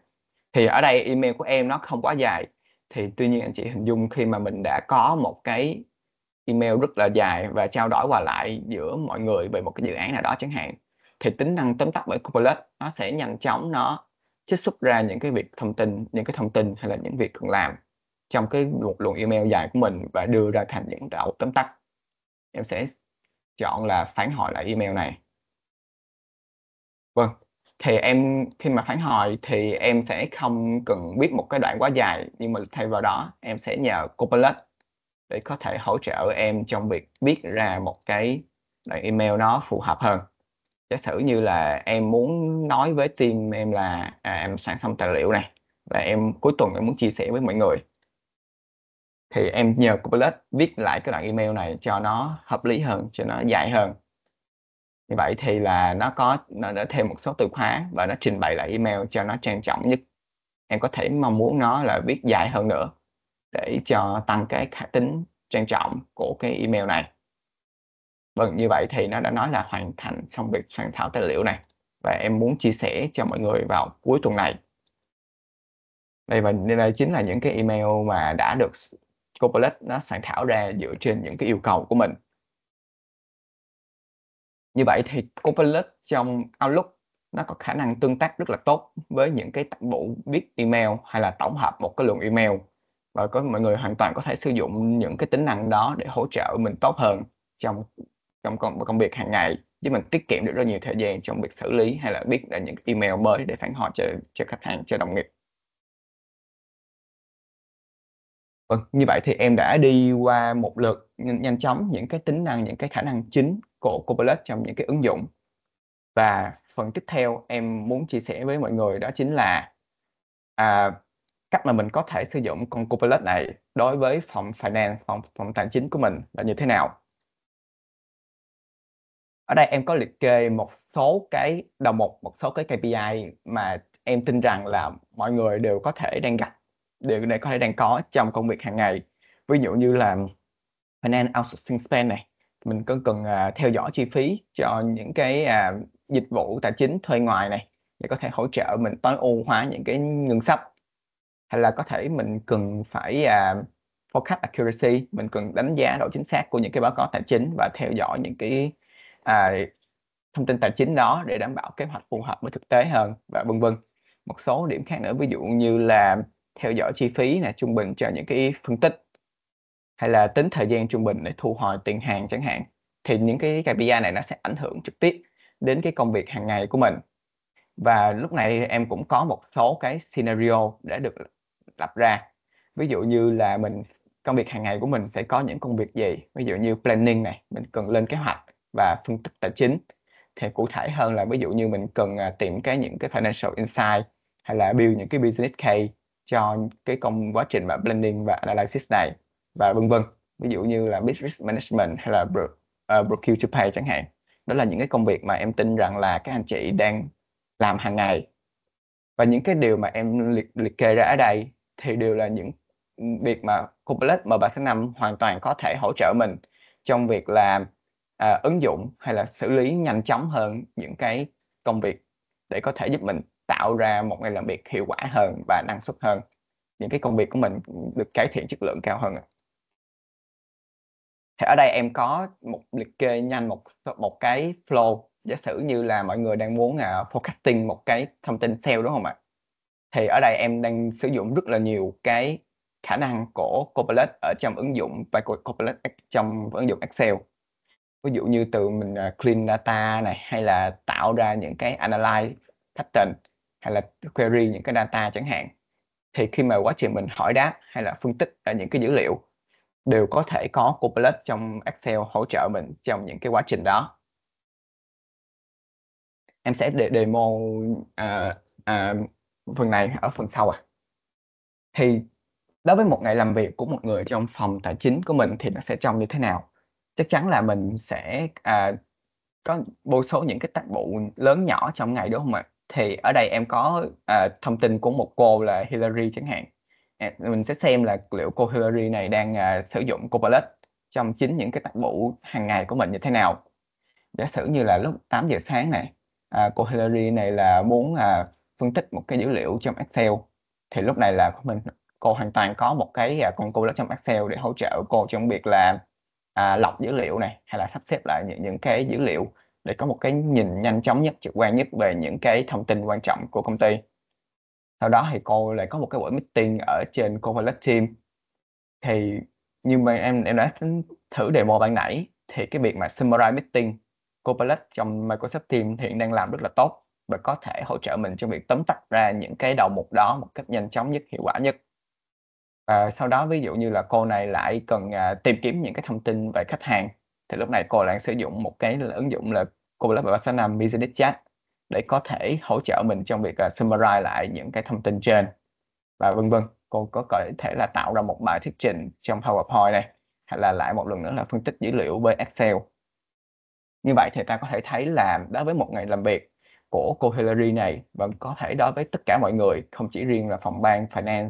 thì ở đây email của em nó không quá dài thì tuy nhiên anh chị hình dung khi mà mình đã có một cái email rất là dài và trao đổi qua lại giữa mọi người về một cái dự án nào đó chẳng hạn thì tính năng tóm tắt bởi Copilot nó sẽ nhanh chóng nó trích xuất ra những cái việc thông tin những cái thông tin hay là những việc cần làm trong cái một luồng email dài của mình và đưa ra thành những đạo tóm tắt em sẽ chọn là phản hồi lại email này vâng thì em khi mà phản hồi thì em sẽ không cần biết một cái đoạn quá dài nhưng mà thay vào đó em sẽ nhờ Copilot để có thể hỗ trợ em trong việc viết ra một cái đoạn email nó phù hợp hơn giả sử như là em muốn nói với team em là à, em soạn xong tài liệu này và em cuối tuần em muốn chia sẻ với mọi người thì em nhờ Copilot viết lại cái đoạn email này cho nó hợp lý hơn cho nó dài hơn như vậy thì là nó có nó đã thêm một số từ khóa và nó trình bày lại email cho nó trang trọng nhất em có thể mong muốn nó là viết dài hơn nữa để cho tăng cái khả tính trang trọng của cái email này Vâng, như vậy thì nó đã nói là hoàn thành xong việc soạn thảo tài liệu này và em muốn chia sẻ cho mọi người vào cuối tuần này. Đây và đây chính là những cái email mà đã được Copilot nó soạn thảo ra dựa trên những cái yêu cầu của mình. Như vậy thì Copilot trong Outlook nó có khả năng tương tác rất là tốt với những cái tập bộ viết email hay là tổng hợp một cái lượng email và có mọi người hoàn toàn có thể sử dụng những cái tính năng đó để hỗ trợ mình tốt hơn trong trong công công việc hàng ngày giúp mình tiết kiệm được rất nhiều thời gian trong việc xử lý hay là biết là những email mới để phản hồi cho cho khách hàng cho đồng nghiệp Vâng, như vậy thì em đã đi qua một lượt nhanh, nhanh chóng những cái tính năng, những cái khả năng chính của Copilot trong những cái ứng dụng. Và phần tiếp theo em muốn chia sẻ với mọi người đó chính là à, cách mà mình có thể sử dụng con Copilot này đối với phòng finance, phòng phòng tài chính của mình là như thế nào ở đây em có liệt kê một số cái đầu mục một số cái KPI mà em tin rằng là mọi người đều có thể đang gặp đều này có thể đang có trong công việc hàng ngày ví dụ như là finance outsourcing spend này mình có cần uh, theo dõi chi phí cho những cái uh, dịch vụ tài chính thuê ngoài này để có thể hỗ trợ mình tối ưu hóa những cái ngân sách hay là có thể mình cần phải uh, forecast accuracy mình cần đánh giá độ chính xác của những cái báo cáo tài chính và theo dõi những cái à, thông tin tài chính đó để đảm bảo kế hoạch phù hợp với thực tế hơn và vân vân một số điểm khác nữa ví dụ như là theo dõi chi phí là trung bình cho những cái phân tích hay là tính thời gian trung bình để thu hồi tiền hàng chẳng hạn thì những cái KPI này nó sẽ ảnh hưởng trực tiếp đến cái công việc hàng ngày của mình và lúc này em cũng có một số cái scenario để được lập ra ví dụ như là mình công việc hàng ngày của mình sẽ có những công việc gì ví dụ như planning này mình cần lên kế hoạch và phân tích tài chính thì cụ thể hơn là ví dụ như mình cần à, tìm cái những cái financial insight hay là build những cái business case cho cái công quá trình mà planning và analysis này và vân vân ví dụ như là business management hay là à, procure to pay chẳng hạn đó là những cái công việc mà em tin rằng là các anh chị đang làm hàng ngày và những cái điều mà em liệt, liệt kê ra ở đây thì đều là những việc mà Complete M365 hoàn toàn có thể hỗ trợ mình trong việc là à, ứng dụng hay là xử lý nhanh chóng hơn những cái công việc để có thể giúp mình tạo ra một ngày làm việc hiệu quả hơn và năng suất hơn những cái công việc của mình được cải thiện chất lượng cao hơn thì ở đây em có một liệt kê nhanh một một cái flow giả sử như là mọi người đang muốn uh, forecasting một cái thông tin sale đúng không ạ thì ở đây em đang sử dụng rất là nhiều cái khả năng của Copilot ở trong ứng dụng và Copilot trong ứng dụng Excel ví dụ như từ mình à, clean data này hay là tạo ra những cái analyze pattern hay là query những cái data chẳng hạn thì khi mà quá trình mình hỏi đáp hay là phân tích ở những cái dữ liệu đều có thể có Copilot trong Excel hỗ trợ mình trong những cái quá trình đó em sẽ để demo uh, uh, phần này ở phần sau à thì đối với một ngày làm việc của một người trong phòng tài chính của mình thì nó sẽ trông như thế nào chắc chắn là mình sẽ à, có vô số những cái tác vụ lớn nhỏ trong ngày đúng không ạ? Thì ở đây em có à, thông tin của một cô là Hillary chẳng hạn. À, mình sẽ xem là liệu cô Hillary này đang à, sử dụng Copilot trong chính những cái tác vụ hàng ngày của mình như thế nào. Giả sử như là lúc 8 giờ sáng này, à, cô Hillary này là muốn à, phân tích một cái dữ liệu trong Excel thì lúc này là mình cô hoàn toàn có một cái à, con Copilot trong Excel để hỗ trợ cô trong việc là à, lọc dữ liệu này hay là sắp xếp lại những những cái dữ liệu để có một cái nhìn nhanh chóng nhất trực quan nhất về những cái thông tin quan trọng của công ty sau đó thì cô lại có một cái buổi meeting ở trên Covalex Team thì như mà em em đã thử demo ban nãy thì cái việc mà summarize meeting Copilot trong Microsoft Teams hiện đang làm rất là tốt và có thể hỗ trợ mình trong việc tóm tắt ra những cái đầu mục đó một cách nhanh chóng nhất hiệu quả nhất Ờ, sau đó ví dụ như là cô này lại cần, à, tìm kiếm những cái thông tin về khách hàng, thì lúc này cô lại sử dụng một cái là ứng dụng là Collab Vipassana Business Chat để có thể hỗ trợ mình trong việc, à, summarize lại những cái thông tin trên và vân vân. Cô có thể thể là tạo ra một bài thuyết trình trong PowerPoint này, hay là lại một lần nữa là phân tích dữ liệu với Excel. Như vậy thì ta có thể thấy là đối với một ngày làm việc của cô Hillary này, vẫn có thể đối với tất cả mọi người, không chỉ riêng là phòng ban Finance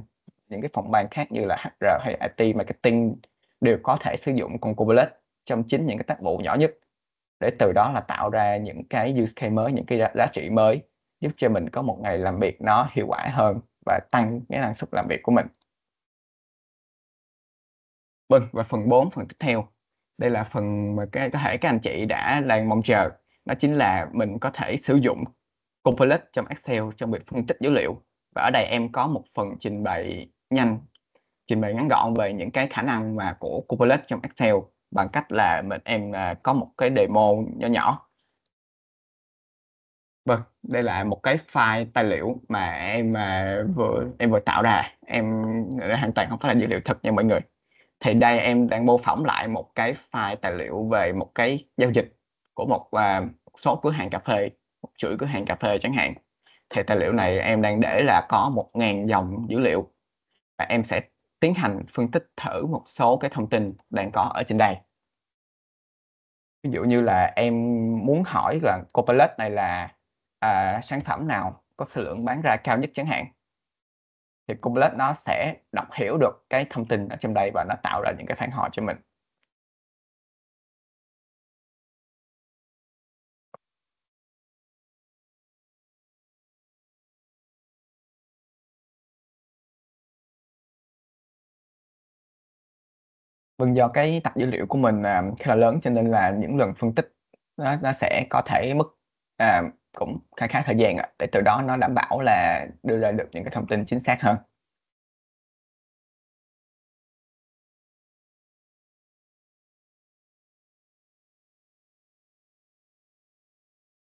những cái phòng ban khác như là HR hay IT marketing đều có thể sử dụng con Cobalt trong chính những cái tác vụ nhỏ nhất để từ đó là tạo ra những cái use case mới những cái giá trị mới giúp cho mình có một ngày làm việc nó hiệu quả hơn và tăng cái năng suất làm việc của mình vâng và phần 4 phần tiếp theo đây là phần mà cái có thể các anh chị đã đang mong chờ đó chính là mình có thể sử dụng Copilot trong Excel trong việc phân tích dữ liệu và ở đây em có một phần trình bày nhanh trình bày ngắn gọn về những cái khả năng mà của Copilot trong Excel bằng cách là mình em à, có một cái demo nhỏ nhỏ vâng đây là một cái file tài liệu mà em à, vừa em vừa tạo ra em hoàn toàn không phải là dữ liệu thật nha mọi người thì đây em đang mô phỏng lại một cái file tài liệu về một cái giao dịch của một, à, một số cửa hàng cà phê một chuỗi cửa hàng cà phê chẳng hạn thì tài liệu này em đang để là có 1.000 dòng dữ liệu và em sẽ tiến hành phân tích thử một số cái thông tin đang có ở trên đây ví dụ như là em muốn hỏi là Copilot này là à, sản phẩm nào có số lượng bán ra cao nhất chẳng hạn thì Copilot nó sẽ đọc hiểu được cái thông tin ở trong đây và nó tạo ra những cái phản hồi cho mình Vâng, do cái tập dữ liệu của mình, à, khá là lớn cho nên là những lần phân tích nó nó sẽ có thể mất, à, cũng khá khá thời gian ạ, để từ đó nó đảm bảo là đưa ra được những cái thông tin chính xác hơn.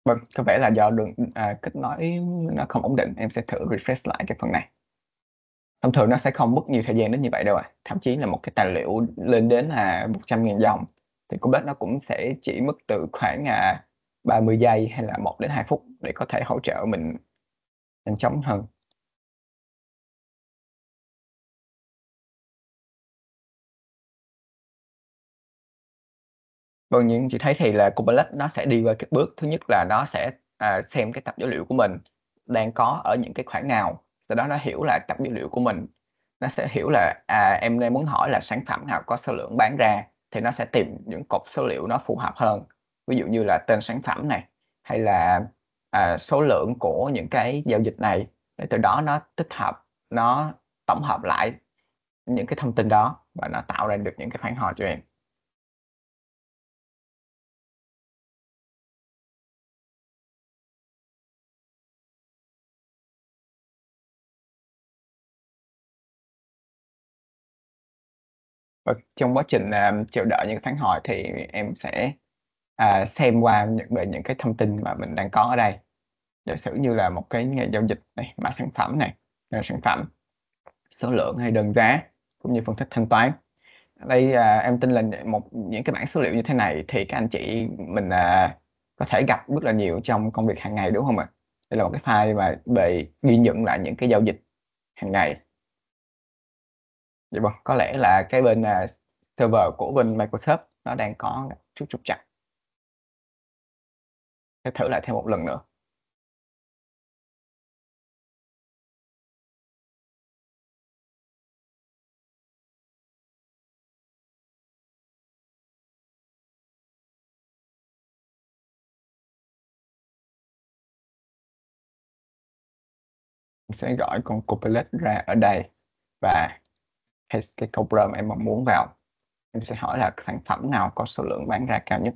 Vâng, có vẻ là do đường à, kết nối nó không ổn định, em sẽ thử refresh lại cái phần này thông thường nó sẽ không mất nhiều thời gian đến như vậy đâu ạ à. thậm chí là một cái tài liệu lên đến là 100.000 dòng thì cô bếp nó cũng sẽ chỉ mất từ khoảng à, 30 giây hay là 1 đến 2 phút để có thể hỗ trợ mình nhanh chóng hơn Vâng, nhưng chị thấy thì là Kubernetes nó sẽ đi qua các bước. Thứ nhất là nó sẽ à, xem cái tập dữ liệu của mình đang có ở những cái khoảng nào từ đó nó hiểu là tập dữ liệu của mình nó sẽ hiểu là à, em nên muốn hỏi là sản phẩm nào có số lượng bán ra thì nó sẽ tìm những cột số liệu nó phù hợp hơn ví dụ như là tên sản phẩm này hay là à, số lượng của những cái giao dịch này để từ đó nó tích hợp nó tổng hợp lại những cái thông tin đó và nó tạo ra được những cái phản hồi cho em và trong quá trình um, chờ đợi những phản hồi thì em sẽ à, xem qua những về những cái thông tin mà mình đang có ở đây giả sử như là một cái ngày giao dịch này mã sản phẩm này sản phẩm số lượng hay đơn giá cũng như phương thức thanh toán đây à, em tin là một những cái bảng số liệu như thế này thì các anh chị mình à, có thể gặp rất là nhiều trong công việc hàng ngày đúng không ạ đây là một cái file mà về ghi nhận lại những cái giao dịch hàng ngày dạ vâng có lẽ là cái bên uh, server của bên Microsoft nó đang có chút trục trặc sẽ thử lại thêm một lần nữa sẽ gọi con copilot ra ở đây và cái, cái câu program em mong muốn vào em sẽ hỏi là sản phẩm nào có số lượng bán ra cao nhất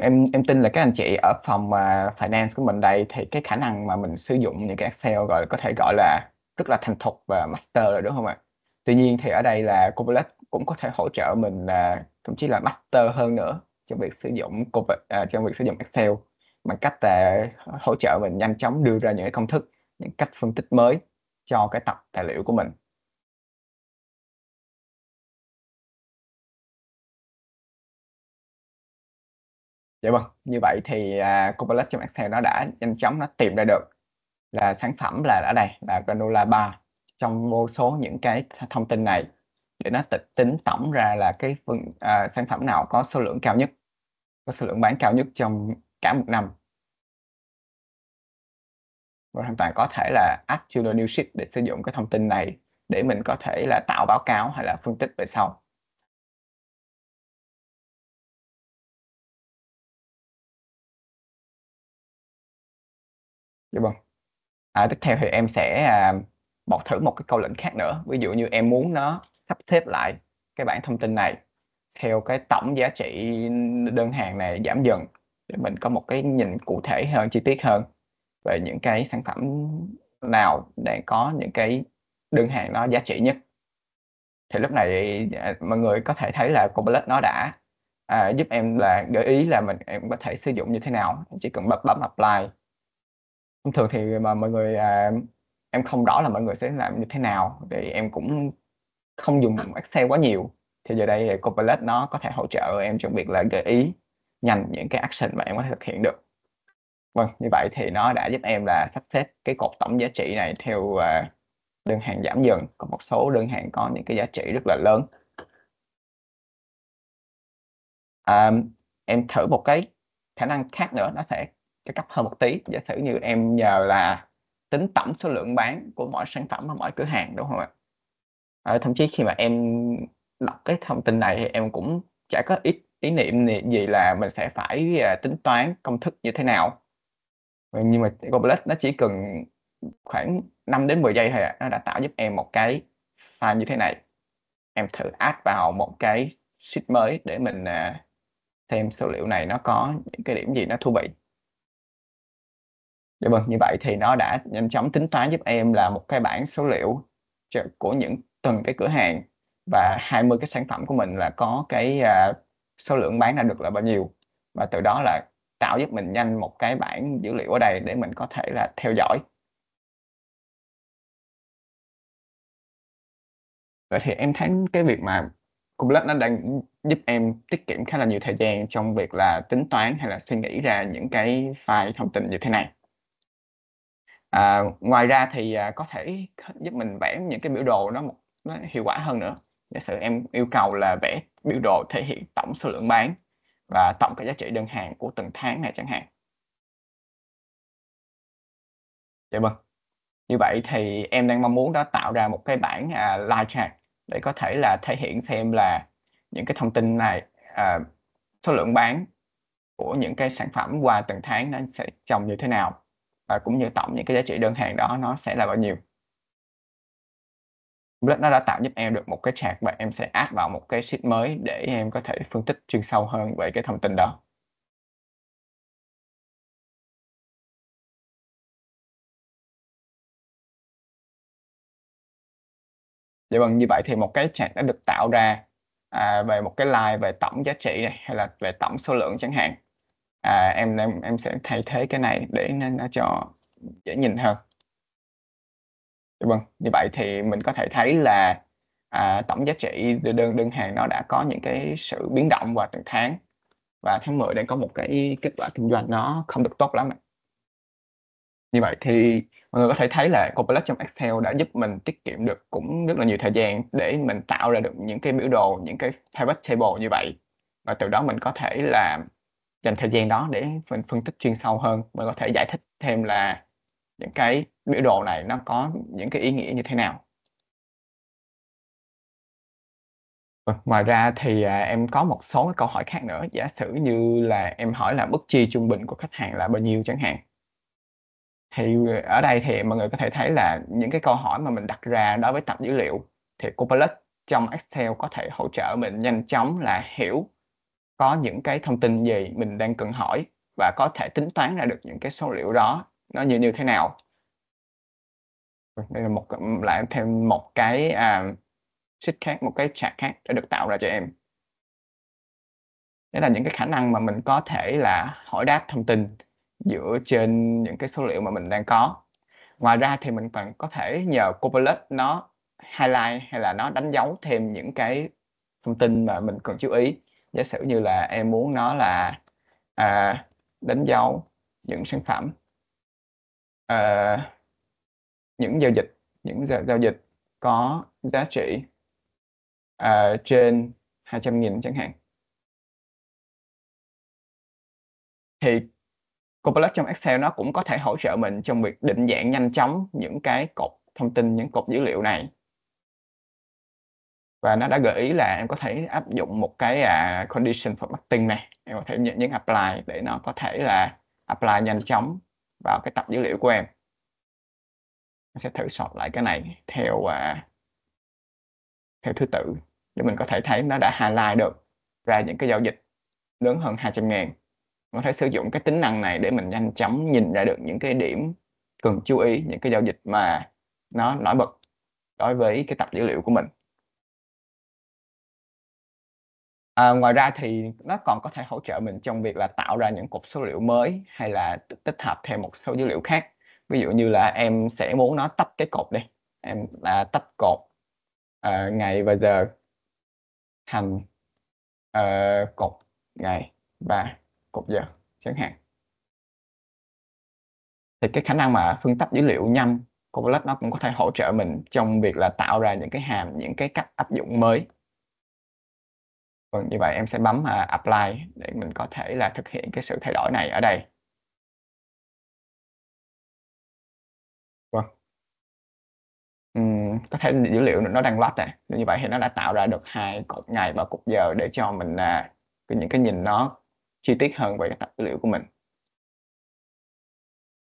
em em tin là các anh chị ở phòng mà finance của mình đây thì cái khả năng mà mình sử dụng những cái Excel gọi có thể gọi là rất là thành thục và master rồi đúng không ạ? Tuy nhiên thì ở đây là Copilot cũng có thể hỗ trợ mình là thậm chí là master hơn nữa trong việc sử dụng uh, trong việc sử dụng Excel bằng cách là hỗ trợ mình nhanh chóng đưa ra những công thức những cách phân tích mới cho cái tập tài liệu của mình Dạ vâng, như vậy thì uh, Copilot trong Excel nó đã nhanh chóng nó tìm ra được là sản phẩm là ở đây là granola bar trong vô số những cái thông tin này để nó tính tổng ra là cái phần, uh, à, sản phẩm nào có số lượng cao nhất, có số lượng bán cao nhất trong cả một năm và hoàn toàn có thể là add Juno New Sheet để sử dụng cái thông tin này để mình có thể là tạo báo cáo hay là phân tích về sau được dạ không vâng. à, tiếp theo thì em sẽ à, bọc thử một cái câu lệnh khác nữa ví dụ như em muốn nó sắp xếp lại cái bảng thông tin này theo cái tổng giá trị đơn hàng này giảm dần để mình có một cái nhìn cụ thể hơn chi tiết hơn về những cái sản phẩm nào để có những cái đơn hàng nó giá trị nhất thì lúc này à, mọi người có thể thấy là Copilot nó đã à, giúp em là gợi ý là mình em có thể sử dụng như thế nào chỉ cần bấm bấm apply thông thường thì mà mọi người à, em không rõ là mọi người sẽ làm như thế nào thì em cũng không dùng Excel quá nhiều thì giờ đây Copilot nó có thể hỗ trợ em trong việc là gợi ý nhanh những cái action mà em có thể thực hiện được Vâng, như vậy thì nó đã giúp em là sắp xếp cái cột tổng giá trị này theo à, đơn hàng giảm dần, còn một số đơn hàng có những cái giá trị rất là lớn. À, em thử một cái khả năng khác nữa nó sẽ cái cấp hơn một tí giả sử như em nhờ là tính tổng số lượng bán của mỗi sản phẩm và mỗi cửa hàng đúng không ạ à, thậm chí khi mà em đọc cái thông tin này thì em cũng chả có ít ý niệm gì là mình sẽ phải à, tính toán công thức như thế nào nhưng mà Goblet nó chỉ cần khoảng 5 đến 10 giây thôi ạ à, nó đã tạo giúp em một cái file như thế này em thử add vào một cái sheet mới để mình xem à, số liệu này nó có những cái điểm gì nó thú vị Dạ vâng, như vậy thì nó đã nhanh chóng tính toán giúp em là một cái bảng số liệu của những từng cái cửa hàng và 20 cái sản phẩm của mình là có cái à, số lượng bán ra được là bao nhiêu và từ đó là tạo giúp mình nhanh một cái bảng dữ liệu ở đây để mình có thể là theo dõi vậy thì em thấy cái việc mà Cumulus nó đang giúp em tiết kiệm khá là nhiều thời gian trong việc là tính toán hay là suy nghĩ ra những cái file thông tin như thế này à, ngoài ra thì à, có thể giúp mình vẽ những cái biểu đồ nó, nó hiệu quả hơn nữa giả sử em yêu cầu là vẽ biểu đồ thể hiện tổng số lượng bán và tổng cái giá trị đơn hàng của từng tháng này chẳng hạn Dạ vâng như vậy thì em đang mong muốn đó tạo ra một cái bảng à, live chart để có thể là thể hiện xem là những cái thông tin này à, số lượng bán của những cái sản phẩm qua từng tháng nó sẽ trồng như thế nào và cũng như tổng những cái giá trị đơn hàng đó nó sẽ là bao nhiêu nó đã tạo giúp em được một cái chart và em sẽ add vào một cái sheet mới để em có thể phân tích chuyên sâu hơn về cái thông tin đó Dạ vâng, như vậy thì một cái chart đã được tạo ra à, về một cái line về tổng giá trị này hay là về tổng số lượng chẳng hạn. À, em em em sẽ thay thế cái này để nó cho dễ nhìn hơn vâng như vậy thì mình có thể thấy là à, tổng giá trị đơn đơn hàng nó đã có những cái sự biến động vào từng tháng và tháng 10 đang có một cái kết quả kinh doanh nó không được tốt lắm như vậy thì mọi người có thể thấy là Copilot trong Excel đã giúp mình tiết kiệm được cũng rất là nhiều thời gian để mình tạo ra được những cái biểu đồ những cái pivot table như vậy và từ đó mình có thể là dành thời gian đó để mình phân tích chuyên sâu hơn mình có thể giải thích thêm là những cái biểu đồ này nó có những cái ý nghĩa như thế nào vâng, ngoài ra thì à, em có một số cái câu hỏi khác nữa giả sử như là em hỏi là mức chi trung bình của khách hàng là bao nhiêu chẳng hạn thì à, ở đây thì mọi người có thể thấy là những cái câu hỏi mà mình đặt ra đối với tập dữ liệu thì Copilot trong Excel có thể hỗ trợ mình nhanh chóng là hiểu có những cái thông tin gì mình đang cần hỏi và có thể tính toán ra được những cái số liệu đó nó như như thế nào đây là một lại thêm một cái à, sheet khác một cái chart khác đã được tạo ra cho em đấy là những cái khả năng mà mình có thể là hỏi đáp thông tin dựa trên những cái số liệu mà mình đang có ngoài ra thì mình còn có thể nhờ Copilot nó highlight hay là nó đánh dấu thêm những cái thông tin mà mình cần chú ý giả sử như là em muốn nó là à, đánh dấu những sản phẩm uh, những giao dịch những giao, dịch có giá trị uh, trên 200.000 chẳng hạn thì Copilot trong Excel nó cũng có thể hỗ trợ mình trong việc định dạng nhanh chóng những cái cột thông tin những cột dữ liệu này và nó đã gợi ý là em có thể áp dụng một cái uh, condition formatting này em có thể nhấn, nhấn apply để nó có thể là apply nhanh chóng vào cái tập dữ liệu của em nó sẽ thử sort lại cái này theo à, theo thứ tự để mình có thể thấy nó đã highlight được ra những cái giao dịch lớn hơn 200 ngàn mình có thể sử dụng cái tính năng này để mình nhanh chóng nhìn ra được những cái điểm cần chú ý những cái giao dịch mà nó nổi bật đối với cái tập dữ liệu của mình À, ngoài ra thì nó còn có thể hỗ trợ mình trong việc là tạo ra những cục số liệu mới hay là tích hợp thêm một số dữ liệu khác. Ví dụ như là em sẽ muốn nó tách cái cột đi. Em là tách cột uh, ngày và giờ thành uh, cột ngày và cột giờ chẳng hạn. Thì cái khả năng mà phân tách dữ liệu nhâm Copilot nó cũng có thể hỗ trợ mình trong việc là tạo ra những cái hàm, những cái cách áp dụng mới Vâng, như vậy em sẽ bấm uh, apply để mình có thể là thực hiện cái sự thay đổi này ở đây. Vâng. Uhm, có thể dữ liệu nó đang load à. này. Như vậy thì nó đã tạo ra được hai cột ngày và cột giờ để cho mình là uh, những cái nhìn nó chi tiết hơn về tập dữ liệu của mình.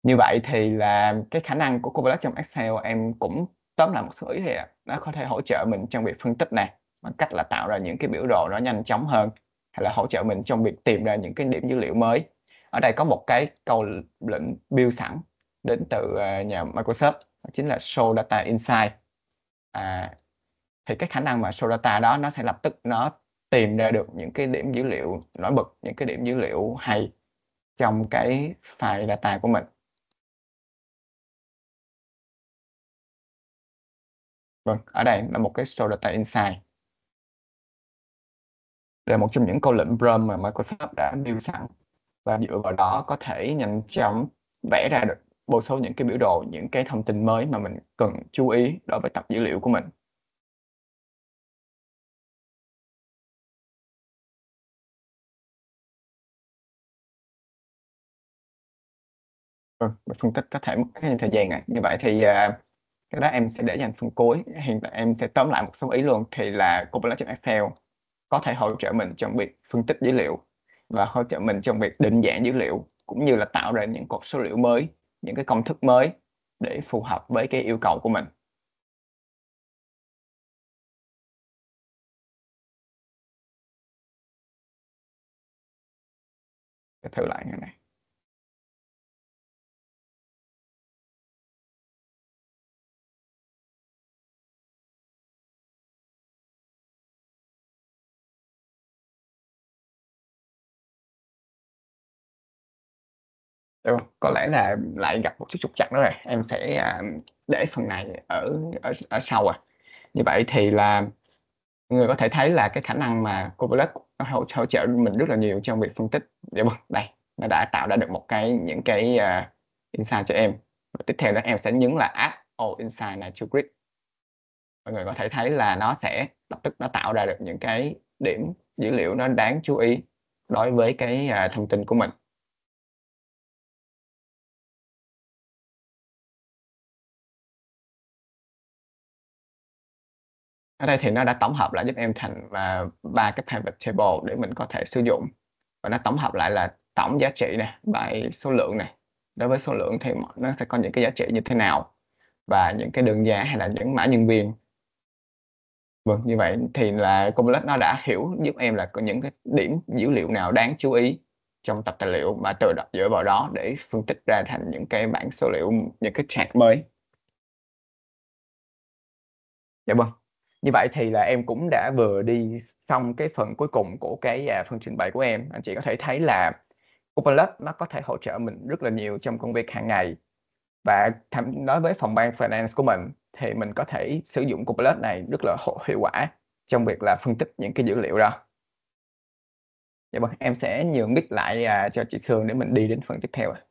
Như vậy thì là cái khả năng của Cobalt trong Excel em cũng tóm lại một số ý thì nó có thể hỗ trợ mình trong việc phân tích này bằng cách là tạo ra những cái biểu đồ nó nhanh chóng hơn hay là hỗ trợ mình trong việc tìm ra những cái điểm dữ liệu mới ở đây có một cái câu lệnh build sẵn đến từ à, nhà Microsoft đó chính là show data insight à, thì cái khả năng mà show data đó nó sẽ lập tức nó tìm ra được những cái điểm dữ liệu nổi bật những cái điểm dữ liệu hay trong cái file data của mình vâng ở đây là một cái show data insight là một trong những câu lệnh Brum mà Microsoft đã build sẵn và dựa vào đó có thể nhanh chóng vẽ ra được bộ sung những cái biểu đồ những cái thông tin mới mà mình cần chú ý đối với tập dữ liệu của mình Ừ, phân tích có thể mất cái thời gian này như vậy thì à, cái đó em sẽ để dành phần cuối hiện tại em sẽ tóm lại một số ý luôn thì là Copilot trên Excel có thể hỗ trợ mình trong việc phân tích dữ liệu và hỗ trợ mình trong việc định dạng dữ liệu cũng như là tạo ra những cột số liệu mới, những cái công thức mới để phù hợp với cái yêu cầu của mình. thử lại như này Được không? Có lẽ là lại gặp một chút trục trặc nữa rồi. Em sẽ à, để phần này ở ở ở sau à. Như vậy thì là người có thể thấy là cái khả năng mà Copilot nó hỗ, hỗ trợ mình rất là nhiều trong việc phân tích. được dạ vâng, đây nó đã tạo ra được một cái những cái uh, insight cho em. Và tiếp theo đó em sẽ nhấn là add all insight này to grid. Mọi người có thể thấy là nó sẽ lập tức nó tạo ra được những cái điểm dữ liệu nó đáng chú ý đối với cái uh, thông tin của mình. ở đây thì nó đã tổng hợp lại giúp em thành à, ba cái pivot table để mình có thể sử dụng và nó tổng hợp lại là tổng giá trị này bài số lượng này đối với số lượng thì nó sẽ có những cái giá trị như thế nào và những cái đường giá hay là những mã nhân viên vâng như vậy thì là Complete nó đã hiểu giúp em là có những cái điểm dữ liệu nào đáng chú ý trong tập tài liệu mà từ đó, dựa vào đó để phân tích ra thành những cái bảng số liệu những cái chart mới dạ vâng như vậy thì là em cũng đã vừa đi xong cái phần cuối cùng của cái à, phần trình bày của em anh chị có thể thấy là Open Lab nó có thể hỗ trợ mình rất là nhiều trong công việc hàng ngày và thậm nói với phòng ban finance của mình thì mình có thể sử dụng Open Lab này rất là hiệu quả trong việc là phân tích những cái dữ liệu đó dạ vâng em sẽ nhường mic lại à, cho chị Sương để mình đi đến phần tiếp theo ạ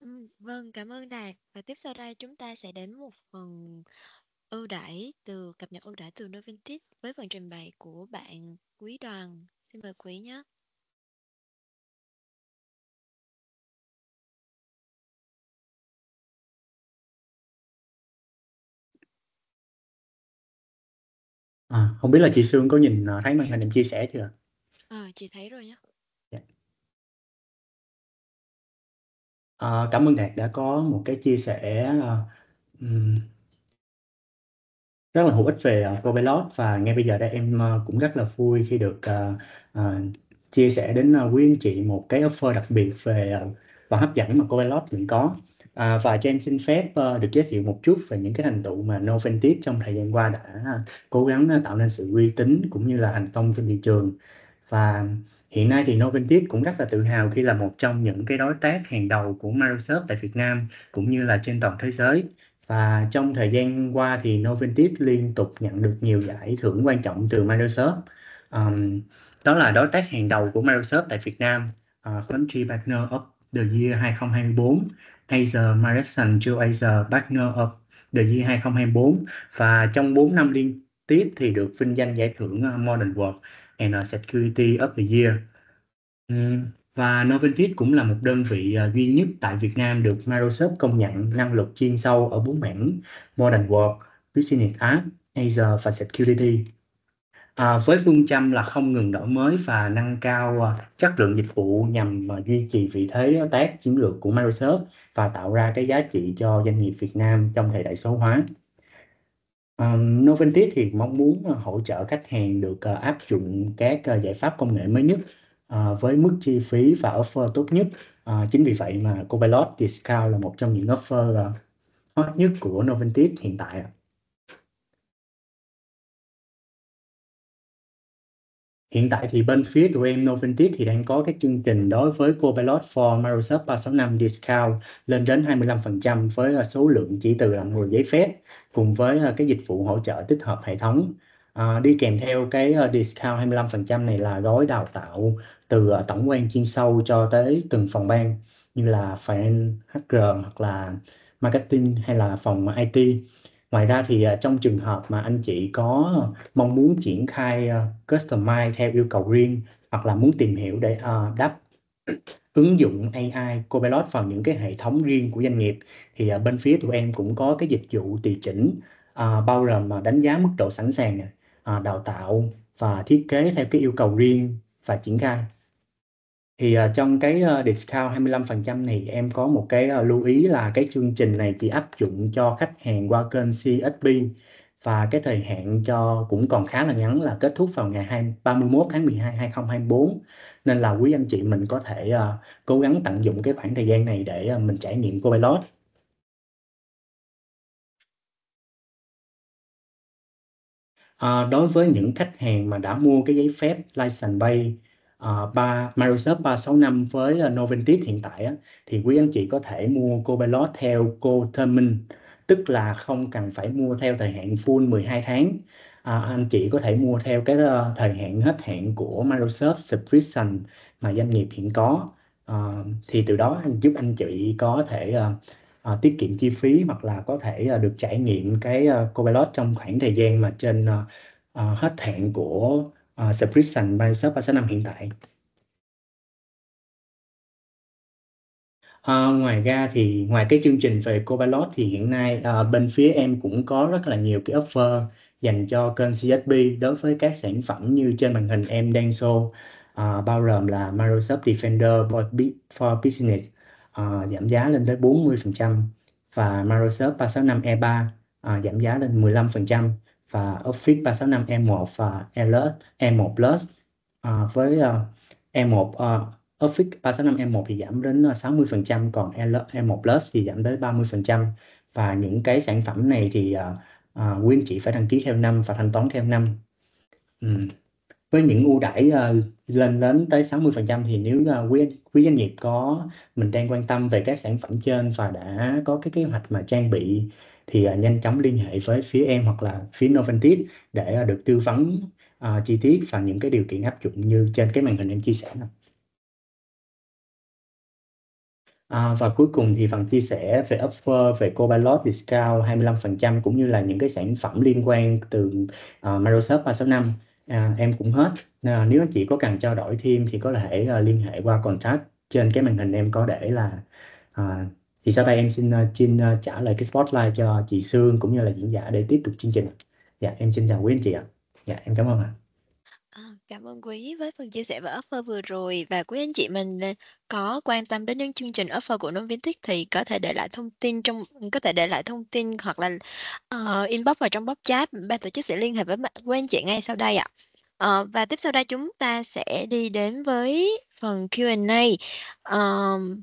ừ, Vâng, cảm ơn Đạt. Và tiếp sau đây chúng ta sẽ đến một phần Ưu đãi từ cập nhật ưu đãi từ Noventis với phần trình bày của bạn Quý Đoàn. Xin mời Quý nhé. À, không biết là chị Sương có nhìn ờ, thấy màn hình em chia sẻ chưa? À, chị thấy rồi nhé. À, cảm ơn Đạt đã có một cái chia sẻ uh, rất là hữu ích về uh, và ngay bây giờ đây em ờ, cũng rất là vui khi được uh, uh, chia sẻ đến quý anh chị một cái offer đặc biệt về và hấp dẫn mà Copilot hiện có À, và cho em xin phép uh, được giới thiệu một chút về những cái thành tựu mà Noventis trong thời gian qua đã cố gắng uh, tạo nên sự uy tín cũng như là thành công trên thị trường. Và hiện nay thì Noventis cũng rất là tự hào khi là một trong những cái đối tác hàng đầu của Microsoft tại Việt Nam cũng như là trên toàn thế giới và trong thời gian qua thì Noventis liên tục nhận được nhiều giải thưởng quan trọng từ Microsoft um, đó là đối tác hàng đầu của Microsoft tại Việt Nam uh, ờ, Country Partner of the Year 2024 Azure Marathon to Partner of the Year 2024 và trong 4 năm liên tiếp thì được vinh danh giải thưởng ờ, Modern World and Security of the Year um, và Noventis cũng là một đơn vị à, duy nhất tại Việt Nam được Microsoft công nhận năng lực chuyên sâu ở bốn mảng Modern Work, Business App, Azure và Security. À, với phương châm là không ngừng đổi mới và nâng cao à, chất lượng dịch vụ nhằm à, duy trì vị thế tác chiến lược của Microsoft và tạo ra cái giá trị cho doanh nghiệp Việt Nam trong thời đại số hóa. Um, Noventis thì mong muốn hỗ trợ khách hàng được uh, áp dụng các uh, giải pháp công nghệ mới nhất Ờ, với mức chi phí và offer tốt nhất. À, chính vì vậy mà Copilot Discount là một trong những offer ờ, hot nhất của Noventis hiện tại. ạ. Hiện tại thì bên phía tụi em Noventis thì đang có cái chương trình đối với Copilot for Microsoft 365 Discount lên đến 25% với số lượng chỉ từ 10 giấy phép cùng với cái dịch vụ hỗ trợ tích hợp hệ thống. À, đi kèm theo cái discount 25% này là gói đào tạo từ ờ, tổng quan chuyên sâu cho tới từng phòng ban như là phòng HR hoặc là marketing hay là phòng IT. Ngoài ra thì ờ, trong trường hợp mà anh chị có mong muốn triển khai ờ, customize theo yêu cầu riêng hoặc là muốn tìm hiểu để đáp ứng dụng AI Copilot vào những cái hệ thống riêng của doanh nghiệp thì bên phía tụi em cũng có cái dịch vụ tùy chỉnh bao gồm mà đánh giá mức độ sẵn sàng đào tạo và thiết kế theo cái yêu cầu riêng và triển khai thì uh, trong cái uh, discount 25% này em có một cái uh, lưu ý là cái chương trình này chỉ áp dụng cho khách hàng qua kênh CSP và cái thời hạn cho cũng còn khá là ngắn là kết thúc vào ngày 2, 31 tháng 12 2024 nên là quý anh chị mình có thể uh, cố gắng tận dụng cái khoảng thời gian này để uh, mình trải nghiệm Copilot. À, đối với những khách hàng mà đã mua cái giấy phép license bay uh, ờ, 3, Microsoft 365 với uh, Noventis hiện tại á, thì quý anh chị có thể mua Copilot theo co-termin tức là không cần phải mua theo thời hạn full 12 tháng à, anh chị có thể mua theo cái uh, thời hạn hết hạn của Microsoft subscription mà doanh nghiệp hiện có à, thì từ đó giúp anh chị có thể uh, à, tiết kiệm chi phí hoặc là có thể à, được trải nghiệm cái à, Copilot trong khoảng thời gian mà trên à, à, hết hạn của uh, subscription by shop 365 hiện tại À, ngoài ra thì ngoài cái chương trình về Copilot thì hiện nay à, bên phía em cũng có rất là nhiều cái offer dành cho kênh CSP đối với các sản phẩm như trên màn hình em đang show à, bao gồm là Microsoft Defender for Business à, giảm giá lên tới 40% và Microsoft 365 E3 à, giảm giá lên 15% và Office 365 E1 và E1 E1 Plus à, với uh, E1 uh, Office 365 E1 thì giảm đến 60% à, còn E1 e Plus thì giảm tới 30% và những cái sản phẩm này thì uh, uh, quý anh chị phải đăng ký theo năm và thanh toán theo năm uhm. với những ưu đãi uh, lên đến tới 60% thì nếu uh, quý quý doanh nghiệp có mình đang quan tâm về các sản phẩm trên và đã có cái kế hoạch mà trang bị thì uh, nhanh chóng liên hệ với phía em hoặc là phía Noventis để uh, được tư vấn uh, chi tiết và những cái điều kiện áp dụng như trên cái màn hình em chia sẻ này. À, và cuối cùng thì phần chia sẻ về offer về Copilot discount 25% cũng như là những cái sản phẩm liên quan từ uh, Microsoft 365 à, em cũng hết. À, nếu chị có cần trao đổi thêm thì có thể uh, liên hệ qua contact trên cái màn hình em có để là uh, thì sau đây em xin ờ, xin ờ, trả lời cái spotlight cho chị Sương cũng như là diễn giả để tiếp tục chương trình dạ em xin chào quý anh chị ạ dạ em cảm ơn ạ à, cảm ơn quý với phần chia sẻ và offer vừa rồi và quý anh chị mình ờ, có quan tâm đến những chương trình offer của nông viên tích thì có thể để lại thông tin trong có thể để lại thông tin hoặc là uh, inbox vào trong box chat ban tổ chức sẽ liên hệ với quý anh chị ngay sau đây ạ uh, và tiếp sau đây chúng ta sẽ đi đến với phần Q&A uh,